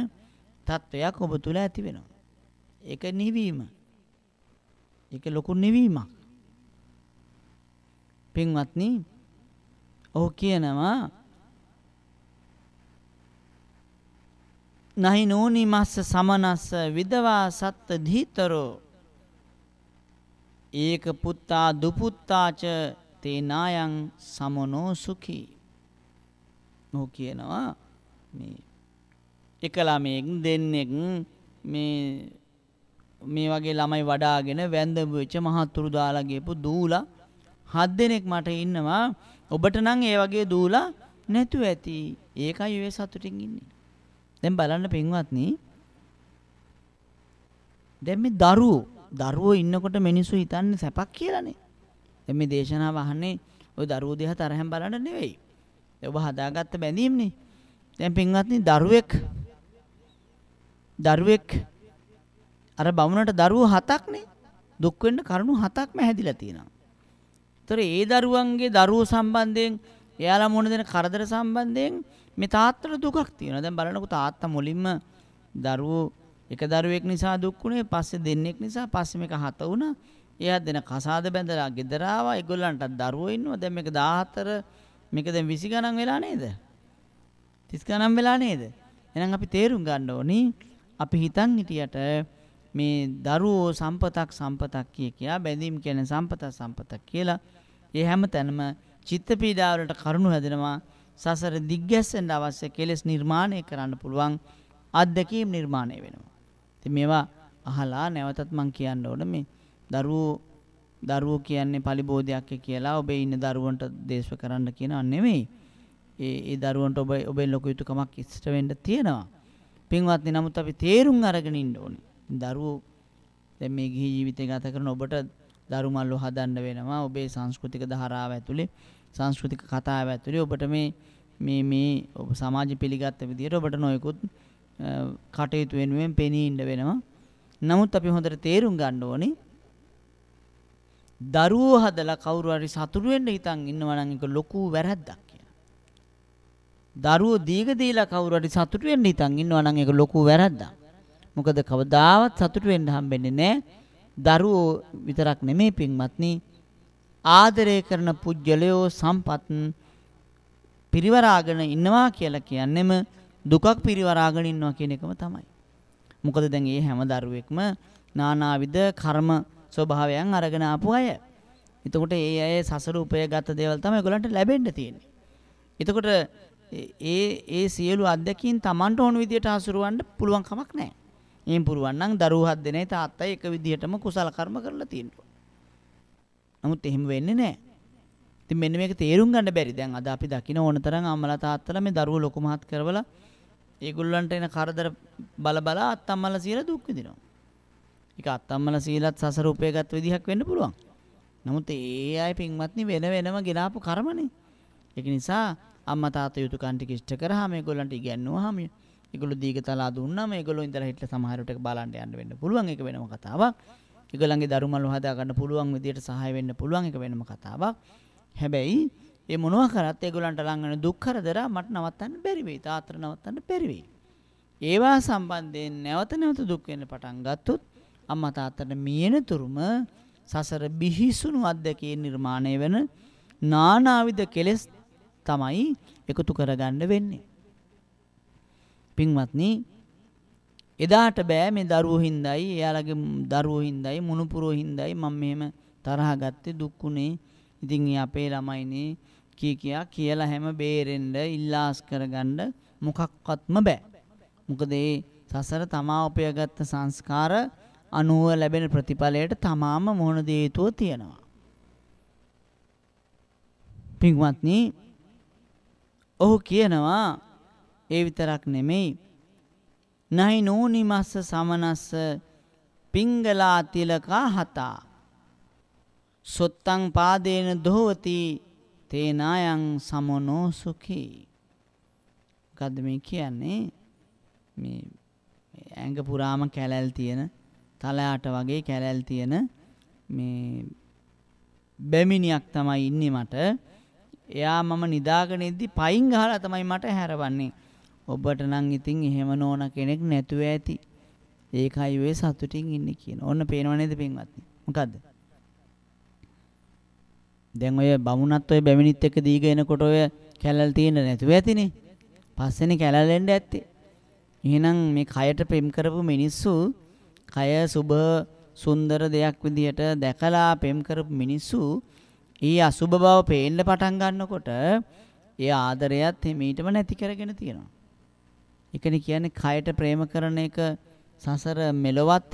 තත්වයක් ඔබ තුල ඇති වෙනවා. ඒක නිවීම. ඒක ලොකු නිවීමක්. පින්වත්නි ඔහු කියනවා නහි නෝනි මස්ස සමනස්ස විදවා සත්ත දීතරෝ ඒක පුත්තා දුපුත්තාච තේනායන් සමනෝ සුඛී ඔහු කියනවා මේ එක ළමෙක් දෙන්නෙක් මේ මේ වගේ ළමයි වඩාගෙන වැඳඹු වෙච්ච මහතුරු දාලා ගියපු දූලා හත් දෙනෙක් මට ඉන්නවා ඔබට නම් ඒ වගේ දූලා නැතු ඇති. ඒකයි ඔය සතුටින් ඉන්නේ. දැන් බලන්න පින්වත්නි. දැන් මේ දරුවෝ දරුවෝ ඉන්නකොට මිනිස්සු හිතන්නේ සැපක් කියලානේ. දැන් මේ දේශනාව අහන්නේ ওই දරුවෝ දිහා තරහෙන් බලන්න නෙවෙයි. ඔබ හදාගත්ත බැඳීම්නේ. දැන් පින්වත්නි දරුවෙක් දරුවෙක් අර බමුණට දරුවෝ හතක්නේ. දුක් වෙන්න කරුණු හතක්ම හැදිලා තියෙනවා. ඒතර ඒ දරුවන්ගේ දරුවෝ සම්බන්ධයෙන් එයාලා මොන දෙන කරදර සම්බන්ධයෙන් මේ තාත්තට දුකක් තියෙනවා. දැන් බලනකො තාත්තා මුලින්ම දරුවෝ එක දරුවෙක් නිසා දුක් වුණේ පස්සේ දෙන්නෙක් නිසා පස්සේ මේක හත වුණා. එයා දෙන කසාද බැඳලා ගෙදර ආවා. ඒගොල්ලන්ට දරුවෝ ඉන්නවා. දැන් මේක 14 මේක දැන් 20 ගණන් වෙලා නේද? 30 ගණන් වෙලා නේද? එහෙනම් අපි තේරුම් ගන්න ඕනි අපි හිතන් හිටියට මේ දරුවෝ සම්පතක් සම්පතක් කිය කියා බැඳීම් කියන සම්පත සම්පතක් කියලා ඒ හැම තැනම චිත්ත පීඩාවලට කරුණු හැදෙනවා සසර දිග්ගැස්සෙන් අවශ්‍ය කෙලෙස් නිර්මාණය කරන්න පුළුවන් අත්දැකීම් නිර්මාණය වෙනවා. ඉතින් මේවා අහලා නැවතත් මම කියන්න ඕන මේ දරුවෝ දරුවෝ කියන්නේ පලිබෝධයක් කියලා ඔබේ ඉන්න දරුවන්ට දේශව කරන්න කියනවා නෙමෙයි. ඒ ඒ දරුවන්ට ඔබ ඔබේ ලොකු යුතුයකමක් ඉෂ්ට වෙන්න තියෙනවා. පින්වත්නි නමුත් අපි තේරුම් අරගෙන ඉන්න ඕනේ. දරුවෝ දැන් මේ ගිහි ජීවිතය ගත කරන ඔබට දරුමල්ලෝ හදන්න වෙනවා ඔබේ සංස්කෘතික ධාරාව ඇතුලේ සංස්කෘතික කතාව ඇතුලේ ඔබට මේ මේ මේ ඔබ සමාජ පිළිගත් විදිහට ඔබට නොයෙකුත් කටයුතු වෙනුවෙන් පෙනී ඉන්න වෙනවා නමුත් අපි හොඳට තේරුම් ගන්න ඕනේ දරුවෝ හදලා කවුරු හරි සතුටු වෙන්න හිතන් ඉන්නවා නම් ඒක ලොකු වැරද්දක් කියලා. දරුවෝ දීග දීලා කවුරු හරි සතුටු වෙන්න හිතන් ඉන්නවා නම් ඒක ලොකු වැරද්දක්. මොකද කවදාවත් සතුට වෙන්න හම්බෙන්නේ නැහැ. දරුවෝ විතරක් නෙමෙයි පින්වත්නි ආදරය කරන පුජ්‍යලයෝ සම්පත් පිරිවරාගෙන ඉන්නවා කියලා කියන්නෙම දුකක් පිරිවරාගෙන ඉන්නවා කියන එකම තමයි. මොකද දැන් මේ හැම දරුවෙක්ම නානාවිද කර්ම ස්වභාවයන් අරගෙන ආපු අය. එතකොට ඒ අය සසර උපයගත් දේවල් තමයි ඒගොල්ලන්ට ලැබෙන්න තියෙන්නේ. එතකොට ඒ ඒ සියලු අත්දැකීම් Tamanට ඕන විදියට හසුරවන්න පුළුවන් කමක් නැහැ. එහෙන් පුරුවන් නම් දරුවෝ හත් දෙනේ තාත්තයි එක විදිහටම කුසල කර්ම කරලා තියෙනවා. නමුත් එහෙම වෙන්නේ නැහැ. ඉතින් මෙන්න මේක තේරුම් ගන්න බැරි. දැන් අද අපි දකින ඕනතරම් අම්මලා තාත්තලා මේ දරුවෝ ලොකු මහත් කරවලා ඒගොල්ලන්ට එන කරදර බල බල අත්තම්මලා සීලා දුක් විඳිනවා. ඒක අත්තම්මලා සීලත් සසර උපයගත් විදිහක් වෙන්න පුළුවන්. නමුත් ඒ අය පින්වත්නි වෙන වෙනම ගෙනාපු කර්මනේ. ඒක නිසා අම්මා තාත්තා යුතුයකන්ටි කිෂ්ට කරාම ඒගොල්ලන්ට ඉගැන්නුවාම ඒගොල්ලෝ දීගතලා දුන්නම ඒගොල්ලෝ ඉඳලා හිටලා සමහරට බලන්න යන්න වෙන්න පුළුවන් ඒක වෙනම කතාවක්. ඒගොල්ලන්ගේ දරුමල් හදා ගන්න පුළුවන් විදියට සහාය වෙන්න පුළුවන් ඒක වෙනම කතාවක්. හැබැයි ඒ මොනවා කරත් ඒගොල්ලන්ට ලං වෙන දුක් කරදර මට නවත්තන්න බැරි වෙයි. තාත්‍ර නවත්තන්න බැරි වෙයි. ඒවා සම්බන්ධයෙන් නැවත නැවත දුක් වෙන්න පටන් ගත්තොත් අම්මා තාත්තට මියෙනතුරුම සසර බිහිසුණු අද්දකේ නිර්මාණය වෙන නානාවිද කෙලෙස් තමයි එකතු කරගන්න වෙන්නේ. පින්වත්නි එදාට බෑ මේ දරුවෝ හින්දායි එයාලගේ දරුවෝ හින්දායි මුණුපුරෝ හින්දායි මම මෙහෙම තරහ ගත්තේ දුක් උනේ ඉතින් අපේ ළමයිනේ කී කියා කියලා හැම බේරෙන්න ඉල්ලාස් කරගන්න මොකක්වත්ම බෑ මොකද ඒ සසර තමා උපයගත් සංස්කාර අනුව ලැබෙන ප්‍රතිඵලයට තමාම මොහොන දේතුව තියෙනවා පින්වත්නි ඔහු කියනවා ඒ විතරක් නෙමෙයි. නහි නෝනිමස්ස සමනස්ස පිංගලා තිලකා හතා. සොත්තං පාදේන දෝවති තේනායන් සමනෝ සුඛී. මොකද්ද මේ කියන්නේ? මේ ඇඟ පුරාම කැලැල් තියෙන තලයට වගේ කැලැල් තියෙන මේ බැමිණියක් තමයි ඉන්නේ මට. එයා මම නිදාගෙන ඉද්දි පයින් ගහලා තමයි මට හැරවන්නේ. ඔබට නම් ඉතින් එහෙම නෝන කෙනෙක් නැතුව ඇති. ඒකයි ඔය සතුටින් ඉන්නේ කියන. ඕන්න පේනව නේද පින්වත්නි? මොකද්ද? දැන් ඔය බමුණත් ඔය බැමිණිත් එක්ක දීගෙන එනකොට ඔය කැලල් තියෙන නැතුව ඇතිනේ. පස්සේනේ කැලල් එන්න ඇත්තේ. එහෙනම් මේ කයට ප්‍රේම කරපු මිනිස්සු කය සුබ සුන්දර දෙයක් විදිහට දැකලා ප්‍රේම කරපු මිනිස්සු ඊ අසුබ බව පේන්න පටන් ගන්නකොට ඒ ආදරයත් හිමීටම නැති කරගෙන තියෙනවා. ඒකනේ කියන්නේ කයට ප්‍රේම කරන එක සසර මෙලොවත්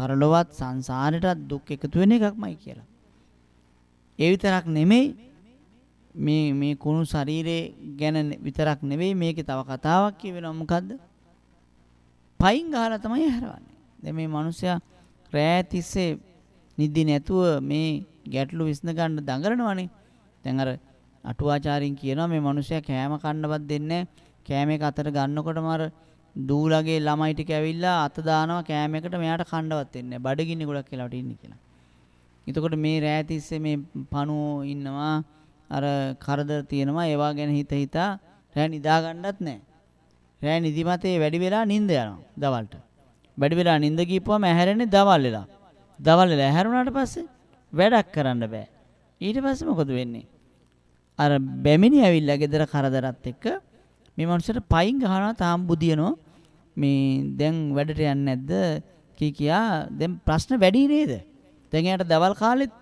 පරලොවත් සංසාරෙටත් දුක් එකතු වෙන එකක්මයි කියලා. ඒ විතරක් නෙමෙයි මේ මේ කුණු ශරීරේ ගැන විතරක් නෙවෙයි මේකේ තව කතාවක් කියවෙනවා මොකද්ද? පයින් ගහලා තමයි හැරවන්නේ. දැන් මේ මිනිස්සයා රෑ තිස්සේ නිදි නැතුව මේ ගැටලු විසඳ ගන්න දඟලනවානේ. දැන් අර අටුවාචාරින් කියනවා මේ මිනිස්සයා කෑම කන්නවත් දෙන්නේ නැහැ. කෑම එක අතට ගන්නකොටම අර දූලගේ ළමයි ටික ඇවිල්ලා අත දානවා කෑම එකට මෙයාට කණ්ඩවත් වෙන්නේ නැහැ. බඩගින්න ගොඩක් වෙලාවට ඉන්නේ කියලා. එතකොට මේ රෑ තිස්සේ මේ පණුව ඉන්නවා අර කරදර තියෙනවා ඒවා ගැන හිත හිතා රෑ නිදා ගන්නත් නැහැ. රෑ නිදිමතේ වැඩි වෙලා නිින්ද යනවා දවල්ට. වැඩි වෙලා නිින්ද ගිහපුවම ඇහැරෙන්නේ දවල් වෙලා. දවල් වෙලා ඇහැරුණාට පස්සේ වැඩක් කරන්න බෑ. ඊට පස්සේ මොකද වෙන්නේ? අර බැමිණි ඇවිල්ලා ගෙදර කරදරත් එක්ක මේ මනුස්සයට පයින් ගහනවා තාම බුදියනෝ මේ දැන් වැඩට යන්නේ නැද්ද කී කියා දැන් ප්‍රශ්න වැඩි නේද දැන් එයාට දවල් කාලෙත්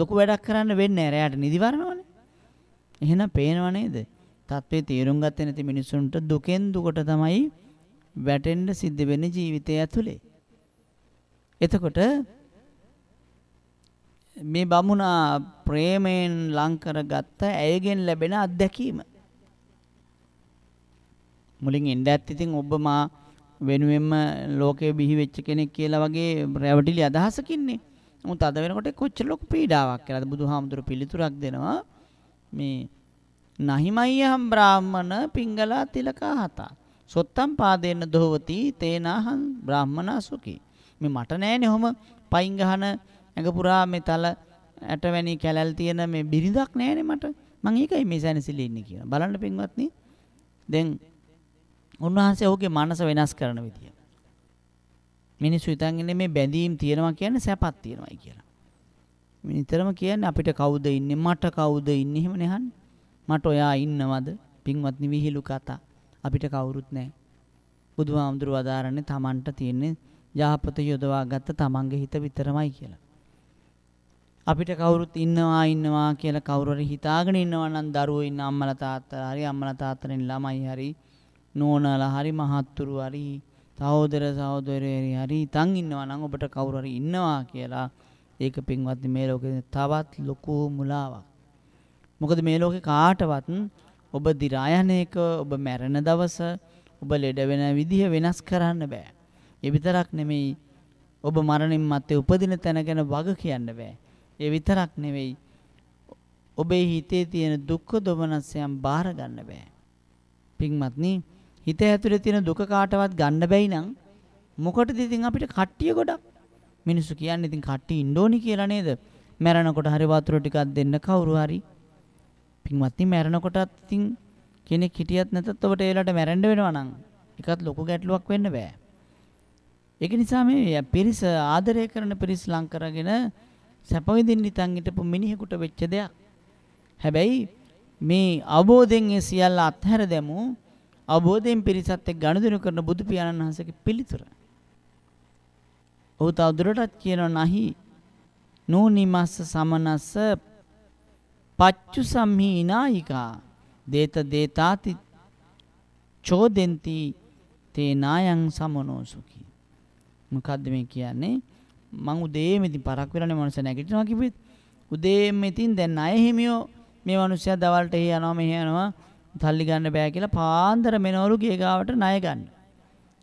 ලොකු වැඩක් කරන්න වෙන්නේ නැහැ එයාට නිදි වරනවනේ එහෙනම් පේනව නේද තත්ත්වේ තීරුම් ගත්තේ නැති මිනිසුන්ට දුකෙන් දුකට තමයි වැටෙන්න සිද්ධ වෙන්නේ ජීවිතය ඇතුලේ එතකොට මේ බමුණා ප්‍රේමයෙන් ලං කරගත්ත ඇයගෙන් ලැබෙන අත්දැකීම මුලින් එන්න ඇත්ත ඉතින් ඔබ මා වෙනුවෙන්ම ලෝකේ බිහි වෙච්ච කෙනෙක් කියලා වගේ රැවටිලි අදහසක් ඉන්නේ. නමුත් අද වෙනකොට කොච්චර ලොකු පීඩාවක් කියලාද බුදුහාමුදුරු පිළිතුරක් දෙනවා. මේ නහිමයිහම් බ්‍රාහ්මණ පිංගලා තිලකා හතා. සොත්තම් පාදේන දොහවති තේනාහං බ්‍රාහ්මනා සුඛී. මේ මට නෑනේ ඔහොම පයින් ගහන ඇඟ පුරා මේ තල ඇටවැණි කැලල් තියෙන මේ බිරිඳක් නෑනේ මට. මම ඒකයි මේ සැනසෙලි ඉන්නේ කියලා. බලන්න පින්වත්නි. දැන් උන්වහන්සේ ඔහුගේ මනස වෙනස් කරන විදිය. මිනිස්සු හිතන් ඉන්නේ මේ බැඳීම් තියෙනවා කියන්නේ සැපක් තියෙනවායි කියලා. මේ නිතරම කියන්නේ අපිට කවුද ඉන්නේ මට කවුද ඉන්නේ එහෙම නෙහන්නේ. මට ඔයා ඉන්නවද? පින්වත් නිවිහිලු කතා. අපිට කවුරුත් නැහැ. බුදුහාමුදුරුව අදාරන්නේ තමන්ට තියෙන්නේ යහපත යොදවා ගත්ත තමන්ගේ හිත විතරමයි කියලා. අපිට කවුරුත් ඉන්නවා ඉන්නවා කියලා කවුරු හරි හිතාගෙන ඉන්නවා නම් දරුවෝ ඉන්න අම්මලා තාත්තලා හරි අම්මලා තාත්තලා ළමයි හරි නෝනලා හරි මහත්තුරු හරි සහෝදර සහෝදරයරි හරි තන් ඉන්නවා නම් ඔබට කවුරු හරි ඉන්නවා කියලා ඒක පින්වත්නි මේ ලෝකේ තවත් ලොකු මුලාවක්. මොකද මේ ලෝකේ කාටවත් ඔබ දි รา යන එක ඔබ මැරෙන දවස ඔබ ලෙඩ වෙන විදිහ වෙනස් කරන්න බෑ. ඒ විතරක් නෙමෙයි ඔබ මරණින් මත්තේ උපදින තැන ගැන වග කියන්න බෑ. ඒ විතරක් නෙවෙයි ඔබේ හිතේ තියෙන දුක්ඛ දොමනස්යන් බාර ගන්න බෑ. පින්වත්නි හිත ඇතුලේ තියෙන දුක කාටවත් ගන්න බැයි නම් මොකටද ඉතින් අපිට කට්ටිය ගොඩක් මිනිස්සු කියන්නේ ඉතින් කට්ටිය ඉන්න ඕනි කියලා නේද? මැරෙනකොට හරි වතුර ටිකක් දෙන්න කවුරු හරි. පින්වත්නි මැරෙනකොටත් ඉතින් කෙනෙක් හිටියත් නැතත් ඔබට ඒලට මැරෙන්න වෙනවා නම් එකත් ලොකු ගැටලුවක් වෙන්න බෑ. ඒක නිසා මේ පිරිස ආදරය කරන පිරිස ලං කරගෙන සැප විඳින්න ඉතින් හිටපු මිනිහෙකුට වෙච්ච දෙයක්. හැබැයි මේ අවබෝධයෙන් ඒ සියල්ල අත්හැර දැමූ අවබෝධයෙන් පිරිසත් එක්ක ගනුදෙනු කරන බුදු පියාණන් වහන්සේගේ පිළිතුර. ඔහු තවදුරටත් කියනවා නහි නූනිමස්ස සමනස්ස පච්චු සම්හීනායිකා දේත දේතාති චෝදෙන්ති තේ නායන් සමනෝසුකි. මොකද්ද මේ කියන්නේ? මං උදේම ඉතින් පරක් වෙලානේ මනුස්ස නැගිටිනවා කිව්වෙත් උදේම ඉතින් දැන් ණය හිමියෝ මේ මනුස්සයා දවල්ට එහෙ යනවා මෙහෙ යනවා තල්ලි ගන්න බෑ කියලා පාන්දර මෙනවලු ගේ ගාවට ණය ගන්න.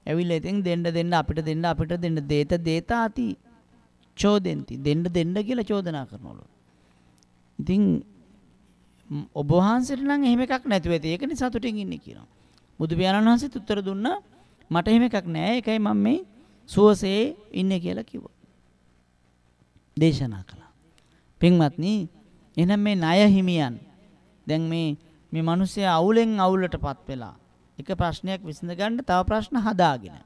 ඇවිල්ලා ඉතින් දෙන්න දෙන්න අපිට දෙන්න අපිට දෙන්න දේත දේතාති චෝදෙන්ති දෙන්න දෙන්න කියලා චෝදනා කරනවලු. ඉතින් ඔබ වහන්සේට නම් එහෙම එකක් නැතුව ඇති. ඒකනේ සතුටින් ඉන්නේ කියනවා. බුදු පියාණන් වහන්සේත් උත්තර දුන්නා මට එහෙම එකක් නෑ. ඒකයි මම මේ සුවසේ ඉන්නේ කියලා කිව්වා. දේශනා කළා. පින්වත්නි එහෙනම් මේ ණය හිමියන් දැන් මේ මේ මිනිස්සයා අවුලෙන් අවුලටපත් වෙලා එක ප්‍රශ්නයක් විසඳ ගන්න තව ප්‍රශ්න හදාගෙන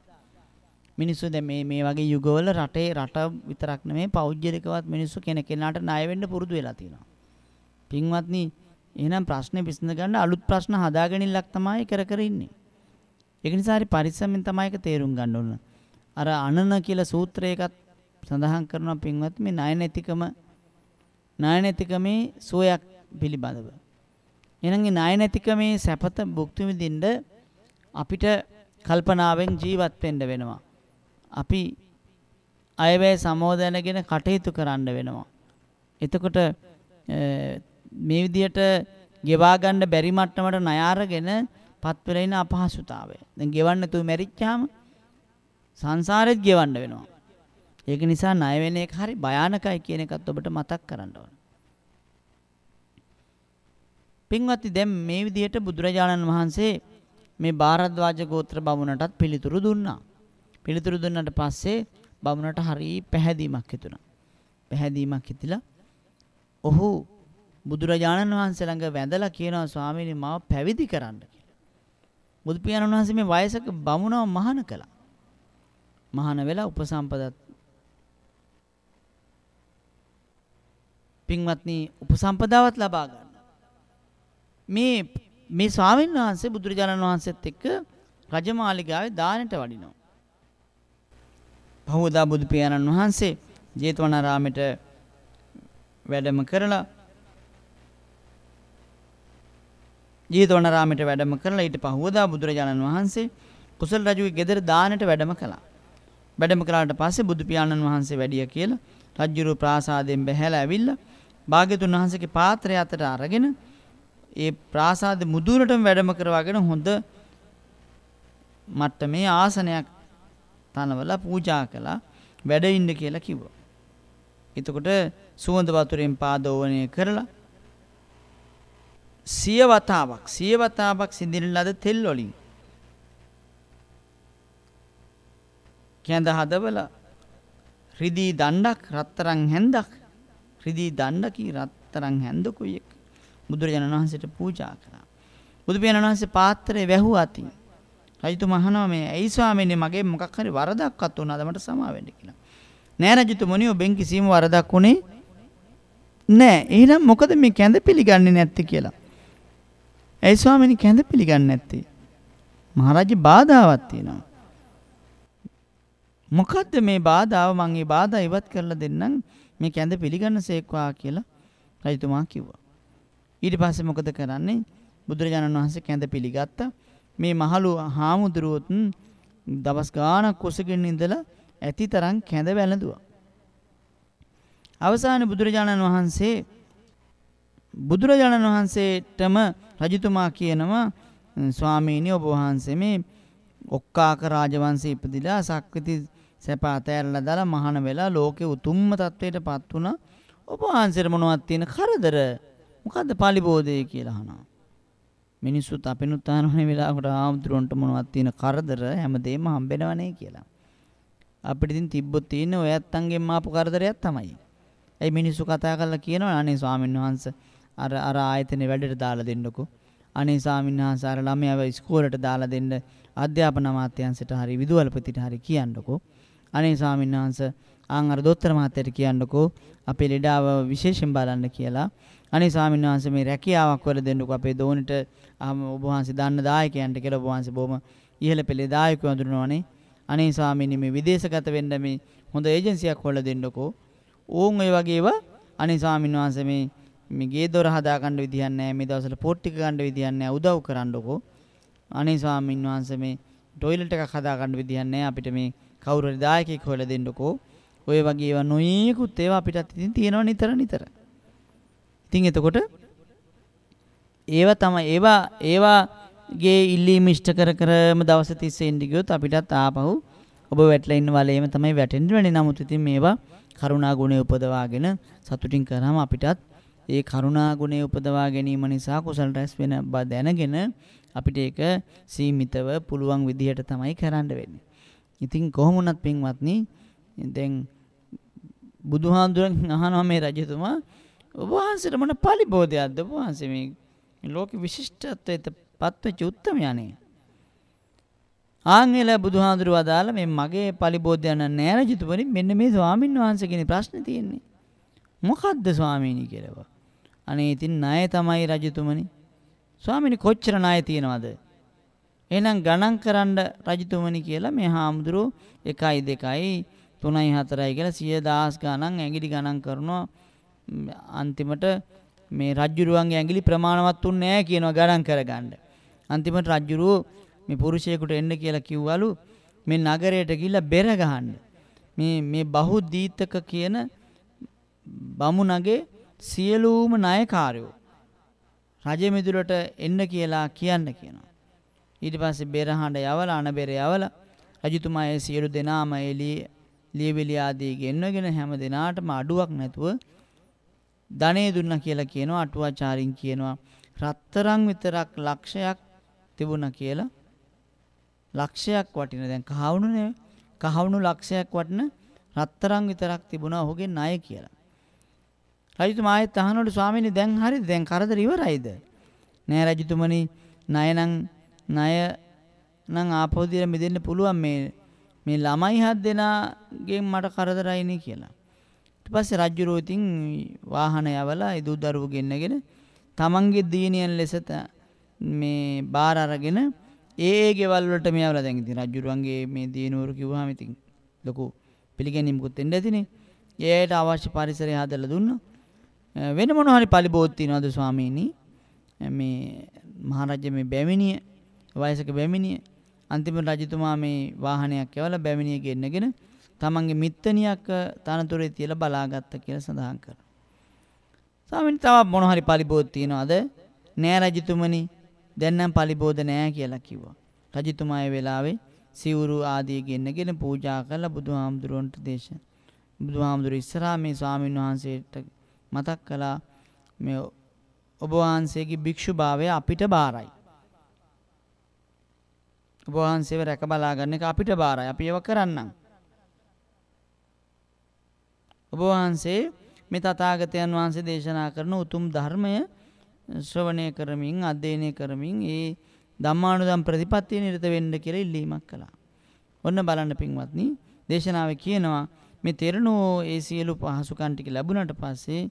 මිනිස්සු දැන් මේ මේ වගේ යුගවල රටේ රට විතරක් නෙමෙයි පෞද්ගලිකවත් මිනිස්සු කෙන කෙනාට ණය වෙන්න පුරුදු වෙලා තියෙනවා. පින්වත්නි එහෙනම් ප්‍රශ්නේ විසඳ ගන්න අලුත් ප්‍රශ්න හදාගැනීමක් තමයි කර කර ඉන්නේ. ඒක නිසා හරි පරිස්සමෙන් තමයි ඒක තේරුම් ගන්න ඕන. අර අනන කියලා සූත්‍රයකත් සඳහන් කරනවා පින්වත් මේ ණය නැතිකම ණය නැතිකමේ සෝයක් පිළිබඳව. එහෙනම් මේ ණය නැතිකමේ සැපත භුක්ති විඳින්න අපිට කල්පනාවෙන් ජීවත් වෙන්න වෙනවා. අපි අයවැය සමෝදනගෙන කටයුතු කරන්න වෙනවා. එතකොට මේ විදියට ගෙවා ගන්න බැරි මට්ටමට ණය අරගෙන පත් වෙලා ඉන අපහසුතාවය. දැන් ගෙවන්න තු මෙරිච්චාම සංසාරෙත් ගෙවන්න වෙනවා. ඒක නිසා ණය වෙන එක හරි භයානකයි කියන එකත් ඔබට මතක් කරන්න ඕන. පින්වත්නි දැන් මේ විදිහට බුදුරජාණන් වහන්සේ මේ භාරද්වාජ ගෝත්‍ර බමුණටත් පිළිතුරු දුන්නා. පිළිතුරු දුන්නාට පස්සේ බමුණට හරි පැහැදීමක් හිතුණා. පැහැදීමක් හිතිලා ඔහු බුදුරජාණන් වහන්සේ ළඟ වැඳලා කියනවා ස්වාමීනි මාව පැවිදි කරන්න කියලා. බුදු පියාණන් වහන්සේ මේ වයසක බමුණව මහාන කළා. මහාන වෙලා උපසම්පදත් පින්වත්නි උපසම්පදාවත් ලබා ගන්න. මේ මේ ස්වාමීන් වහන්සේ බුදුරජාණන් වහන්සේත් එක්ක රජමාලිගාවේ දානට වඩිනවා. පහවදා බුදු පියාණන් වහන්සේ ජේතවනාරාමෙට වැඩම කරලා ජේතවනාරාමෙට වැඩම කරලා ඊට පහවදා බුදුරජාණන් වහන්සේ කුසල රජුගේ ගෙදර දානට වැඩම කළා. වැඩම කළාට පස්සේ බුදු පියාණන් වහන්සේ වැඩිය කියලා රජුරු ප්‍රාසාදයෙන් බැහැලා ඇවිල්ලා භාග්‍යතුන් වහන්සේගේ පාත්‍රය අතට අරගෙන ඒ ප්‍රාසාද මුදුනටම වැඩම කරවාගෙන හොඳ මට්ටමේ ආසනයක් තනවලා පූජා කළා වැඩ ඉන්න කියලා කිව්වා. එතකොට සුවඳ වතුරෙන් පාදෝවණය කරලා සිය වතාවක් සිය වතාවක් සිඳින ලද තෙල් වලින් කැඳ හදවලා රිදී දණ්ඩක් රත්තරන් හැන්දක් රිදී දණ්ඩකී රත්තරන් හැන්දකුයි එක බුදුරජාණන් වහන්සේට පූජා කළා. බුදුපියාණන් වහන්සේ පාත්‍රය වැහුවා අතින්. රජතුමා අහනවා මේ ඇයි ස්වාමීනි මගේ මොකක් හරි වරදක්වත් වුණාද මට සමා වෙන්න කියලා. නෑ රජතුමනි ඔබෙන් කිසිම වරදක් උනේ නෑ. එහෙනම් මොකද මේ කැඳ පිළිගන්නේ නැත්තේ කියලා. ඇයි ස්වාමීනි කැඳ පිළිගන්නේ නැත්තේ? මහරජ බාධාවක් තියෙනවා. මොකද්ද මේ බාධාව මං ඒ බාධා ඉවත් කරලා දෙන්නම් මේ කැඳ පිළිගන්න සේක්වා කියලා රජතුමා කිව්වා. ඊට පස්සේ මොකද කරන්නේ? බුදුරජාණන් වහන්සේ කැඳ පිළිගත්තා. මේ මහලු හාමුදුරුවොත් දවස් ගාණක් කුසගින්න ඉඳලා ඇතිතරම් කැඳ වැළඳුවා. අවසාන බුදුරජාණන් වහන්සේ බුදුරජාණන් වහන්සේටම රජතුමා කියනවා ස්වාමීනි ඔබ වහන්සේ මේ ඔක්කාක රාජවංශය ඉපදිලා සක්විති සැප අතෑරලා දාලා මහාන වෙලා ලෝකේ උතුම්ම තත්වයට පත් වුණා ඔබ වහන්සේට මොනවද තියෙන කරදර මොකද්ද pāli බෝධය කියලා අහනවා. මිනිස්සුත් අපිනුත් අහනවනේ වෙලාවකට ආමුතුරන්ට මොනවද තියෙන කරදර හැමදේම හම්බෙනවනේ කියලා. අපිට ඉතින් තිබ්බොත් තියෙන ඔය ඇත්තන්ගෙන් මාපු කරදරයක් තමයි. ඒ මිනිස්සු කතා කරලා කියනවා අනේ ස්වාමීන් වහන්ස අර අර ආයතනේ වැඩට දාලා දෙන්නකෝ. අනේ ස්වාමීන් වහන්ස අර ළමයාව ඉස්කෝලේට දාලා දෙන්න අධ්‍යාපන අමාත්‍යාංශයට හරි විදුහල්පතිට හරි කියන්නකෝ. අනේ ස්වාමීන් වහන්ස ආන් අර දොස්තර මහත්තයට කියන්නකෝ අපේ ලෙඩාව විශේෂයෙන් බලන්න කියලා. අනේ ස්වාමීන් වහන්සේ මේ රැකියාවක් වල දෙන්නකෝ අපේ දෝනිට ඔබ වහන්සේ දන්න දායකයන්ට කියලා ඔබ වහන්සේ බොහොම ඉහළ පෙළේ දායකයෝ හඳුනනවානේ. අනේ ස්වාමීනි මේ විදේශගත වෙන්න මේ හොඳ ඒජන්සියක් හොල්ලා දෙන්නකෝ. ඕන් ඔය වගේව අනේ ස්වාමීන් වහන්සේ මේ මේ ගේ දොර හදා ගන්න විදියක් නැහැ. මේ දවස්වල පොට් ටික ගන්න විදියක් නැහැ. උදව් කරන්නකෝ. අනේ ස්වාමීන් වහන්සේ මේ টয়ලට් එකක් හදා ගන්න විදියක් නැහැ. අපිට මේ කවුරු හරි දායකයෙක් හොයලා දෙන්නකෝ. ඔය වගේ ඒවා නොයෙකුත් ඒවා අපිටත් ඉතින් තියෙනවා නිතර නිතර. ඉතින් එතකොට ඒවා තමයි ඒවා ඒවාගේ ඉල්ලීම් ඉෂ්ට කර කරම දවස් 30 ඉඳි ගියොත් අපිටත් ආපහු ඔබ වැටලා ඉන්න වලේම තමයි වැටෙන්න වෙන්නේ. නමුත් ඉතින් මේවා කරුණා ගුණය උපදවාගෙන සතුටින් කරාම අපිටත් ඒ කරුණා ගුණය උපදවා ගැනීම නිසා කුසල් රැස් වෙන බව දැනගෙන අපිට ඒක සීමිතව පුළුවන් විදිහට තමයි කරන්න වෙන්නේ. ඉතින් කොහොම වුණත් පින්වත්නි දැන් බුදුහාඳුරන් අහනවා මේ රජතුමා ඔබවහන්සේට මොන පරිබෝධයක්ද ඔබවහන්සේ මේ ලෝක විශිෂ්ටත්වයට පත්වෙච්ච උත්මයානේ. ආංගල බුදුහාඳුරු වදාළ මේ මගේ පරිබෝධයන නෑරජිතුවරින් මෙන්න මේ ස්වාමින් වහන්සේ කෙනෙක් ප්‍රශ්න තියෙන්නේ. මොකද්ද ස්වාමීනි කියලා. අනේ ඉතින් ණය තමයි රජතුමනි. ස්වාමීනි කොච්චර ණය තියෙනවද? එහෙනම් ගණන් කරන්න රජතුමනි කියලා මේ හාමුදුරුවෝ 1 2 3 4 කියලා 10000 ගණන් ඇඟිලි ගණන් කරනවා. අන්තිමට මේ රජ්ජුරුවන්ගේ ඇඟිලි ප්‍රමාණවත් උන්නේ නැහැ කියනවා ගණන් කරගන්න. අන්තිමට රජ්ජුරුව මේ පුරුෂයෙකුට එන්න කියලා කිව්වලු මේ නගරයට ගිහිල්ලා බෙර ගහන්න. මේ මේ බහුදීතක කියන බමුණගේ සියලුම ණයකාරයෝ රජ මිදුලට එන්න කියලා කියන්න කියනවා. ඊට පස්සේ බෙර හඬ යවලා අනබෙර යවලා රජතුමා ඒ සියලු දෙනාම එළිය ලියවිලි ආදී ගෙන්වගෙන හැම දිනාටම අඩුවක් නැතුව ධනෙ දුන්නා කියලා කියනවා අටුවාචාරින් කියනවා රත්තරන් විතරක් ලක්ෂයක් තිබුණා කියලා ලක්ෂයක් වටින දැන් කහවණුනේ කහවණු ලක්ෂයක් වටින රත්තරන් විතරක් තිබුණා ඔහුගේ ණය කියලා. රජතුමා ආයෙත් අහනවලු ස්වාමීනි දැන් හරිද දැන් කරදර ඉවරයිද? නෑ රජතුමනි ණය නම් ණය නම් ආපෞදිර මෙදෙන්න පුළුවන් මේ මේ ළමයි හත් දෙනාගෙන් මට කරදරයි නේ කියලා. ඊට පස්සේ රජුරෝ ඉතින් වාහන යවලා ඒ දූ දරුව ගෙන්නගෙන තමන්ගේ දියණියන් ලෙස මේ බාර අරගෙන ඒ ඒ ගෙවල් වලට මේ යවලා දැන් ඉතින් රජුරුවන්ගේ මේ දියණිවරු කිව්වහම ඉතින් ලොකු පිළිගැනීමකුත් එන්න ඇතිනේ. ඒයට අවශ්‍ය පරිසරය හදලා දුන්නා. වෙන මොනවා හරි පරිබෝධ තියනවාද ස්වාමීනි? මේ මහරජ මේ බැමිණිය වයසක බැමිණිය අන්තිම රජතුමා මේ වාහනයක් යවලා බැමිණිය ගෙන්නගෙන තමන්ගේ මිත්තනියක තනතුරේ තියලා බලාගත්ත කියලා සඳහන් කරනවා. ස්වාමීන් තව මොන හරි පරිබෝධ තියනවාද? නෑ රජතුමනි. දැන් නම් පරිබෝධ නෑ කියලා කිව්වා. රජතුමා ඒ වෙලාවේ සිවුරු ආදී ගෙන්නගෙන පූජා කරලා බුදුහාමුදුරන්ට දේශන. බුදුහාමුදුර ඉස්සරහා මේ ස්වාමීන් වහන්සේට මතක් කළා මේ ඔබ වහන්සේගේ භික්ෂුභාවය අපිට බාරයි. ඔබ වහන්සේව රැක බලා ගන්න එක අපිට බාරයි. අපි ඒව කරන්නම්. ඔබ වහන්සේ මේ තථාගතයන් වහන්සේ දේශනා කරන උතුම් ධර්මය ශ්‍රවණය කරමින් අධ්‍යයනය කරමින් ඒ ධම්මානුදම් ප්‍රතිපත්තිය නිරත වෙන්න කියලා ඉල්ලීමක් කළා. ඔන්න බලන්න පින්වත්නි දේශනාවේ කියනවා මේ තෙරණෝ ඒ සියලු පහසුකම් ටික ලැබුණාට පස්සේ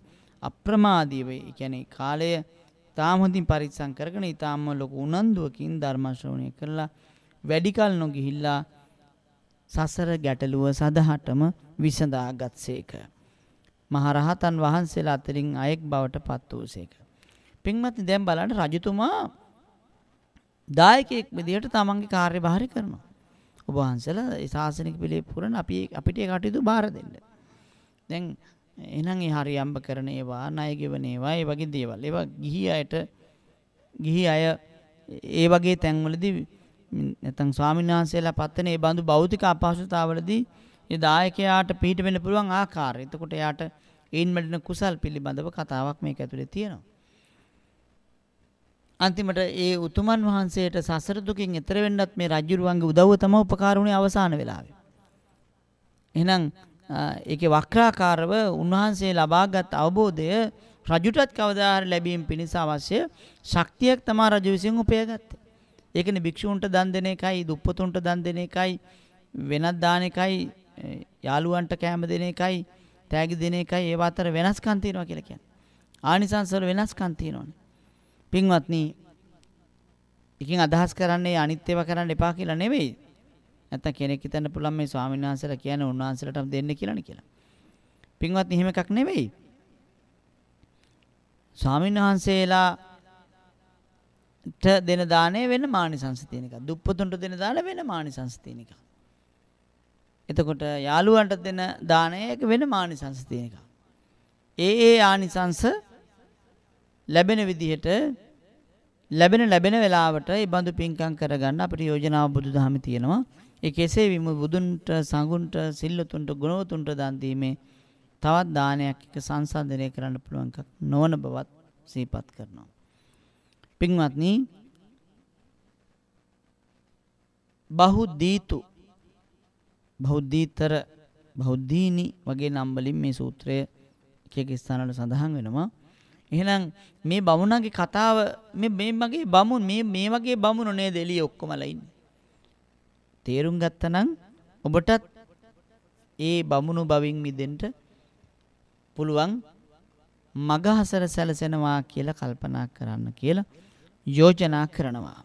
අප්‍රමාදීව ඒ කියන්නේ කාලය තාම හොඳින් පරිස්සම් කරගෙන ඊටාම ලොකු උනන්දුවකින් ධර්ම ශ්‍රවණය කරලා වැඩි කල නොගිහිල්ලා සසර ගැටලුව සදහටම විසඳාගත් සේක. මහරහතන් වහන්සේලා අතරින් අයෙක් බවට පත් වූ සේක. පින්මති දැන් බලන්න රජතුමා දායකයෙක් විදිහට තමන්ගේ කාර්යභාරය කරනවා. ඔබ වහන්සේලා ඒ ශාසනික පිළිවෙල පුරන අපි අපිට ඒ කටයුතු බාර දෙන්න. දැන් එහෙනම් ඒ හරියම්බ කරන ඒවා ණය ගෙවන ඒවා ඒ වගේ දේවල්. ඒවා ගිහි අයට ගිහි අය ඒ වගේ තැන්වලදී නැත්නම් ස්වාමීන් වහන්සේලා පත්තන ඒ බඳු භෞතික අපහසුතාවලදී ඒ දායකයාට පිහිට වෙන්න පුළුවන් ආකාරය. එතකොට එයාට ඒන් මැඩෙන කුසල් පිළිබඳව කතාවක් මේක ඇතුලේ තියෙනවා. අන්තිමට ඒ උතුමන් වහන්සේට සසර දුකින් එතර වෙන්නත් මේ රජුරුවන්ගේ උදව්ව තමයි උපකාර වුණේ අවසාන වෙලාවේ. එහෙනම් ඒකේ වක්‍රාකාරව උන්වහන්සේ ලබාගත් අවබෝධය රජුටත් කවදා හරි ලැබීම පිණිස අවශ්‍ය ශක්තියක් තමයි රජු විසින් උපයගත්තේ. ඒකනේ භික්ෂූන්ට දන් දෙන එකයි, දුප්පතුන්ට දන් දෙන එකයි, වෙනත් දාන එකයි යාළුවන්ට කැම දෙන එකයි තෑගි දෙන එකයි ඒව අතර වෙනස්කම් තියෙනවා කියලා කියන්නේ. ආනිසංස වල වෙනස්කම් තියෙනවනේ. පින්වත්නි, එකකින් අදහස් කරන්නේ අනිත් ඒවා කරන්න එපා කියලා නෙවෙයි. නැත්තම් කෙනෙක් හිතන්න පුළුවන් මේ ස්වාමීන් වහන්සේලා කියන්නේ උන්වහන්සේලාටම දෙන්න කියලානේ කියලා. පින්වත්නි, එහෙම එකක් නෙවෙයි. ස්වාමීන් වහන්සේලා ට දෙන දාණය වෙන මානිසංශ තියෙන එකක්. දුප්පතුන්ට දෙන දාණය වෙන මානිසංශ තියෙන එකක්. එතකොට යාළුවන්ට දෙන දානය එක වෙනම ආනිසංස තියෙන එක. ඒ ඒ ආනිසංස ලැබෙන විදිහට ලැබෙන ලැබෙන වෙලාවට ඒ බඳු පින්කම් කරගන්න අපිට යෝජනාව බුදුදහම තියෙනවා. ඒ කෙසේ විම බුදුන්ට සංගුන්ට සිල්ලතුන්ට ගුණවතුන්ට දන් දීමේ තවත් දානයක් එක සංසන්දනය කරන්න පුළුවන් එකක් නොවන බවත් සිහිපත් කරනවා. පින්වත්නි බහු දීතු බෞද්ධීතර බෞද්ධීනි වගේ නම් වලින් මේ සූත්‍රය එක එක ස්ථානවල සඳහන් වෙනවා. එහෙනම් මේ බමුණගේ කතාව මේ මේ මගේ බමුණ මේ මේ වගේ බමුණු නේද එළිය ඔක්කොමලා ඉන්නේ. තේරුම් ගත්තනම් ඔබටත් ඒ බමුණු බවින් මිදෙන්න පුළුවන් මගහසර සැලසෙනවා කියලා කල්පනා කරන්න කියලා යෝජනා කරනවා.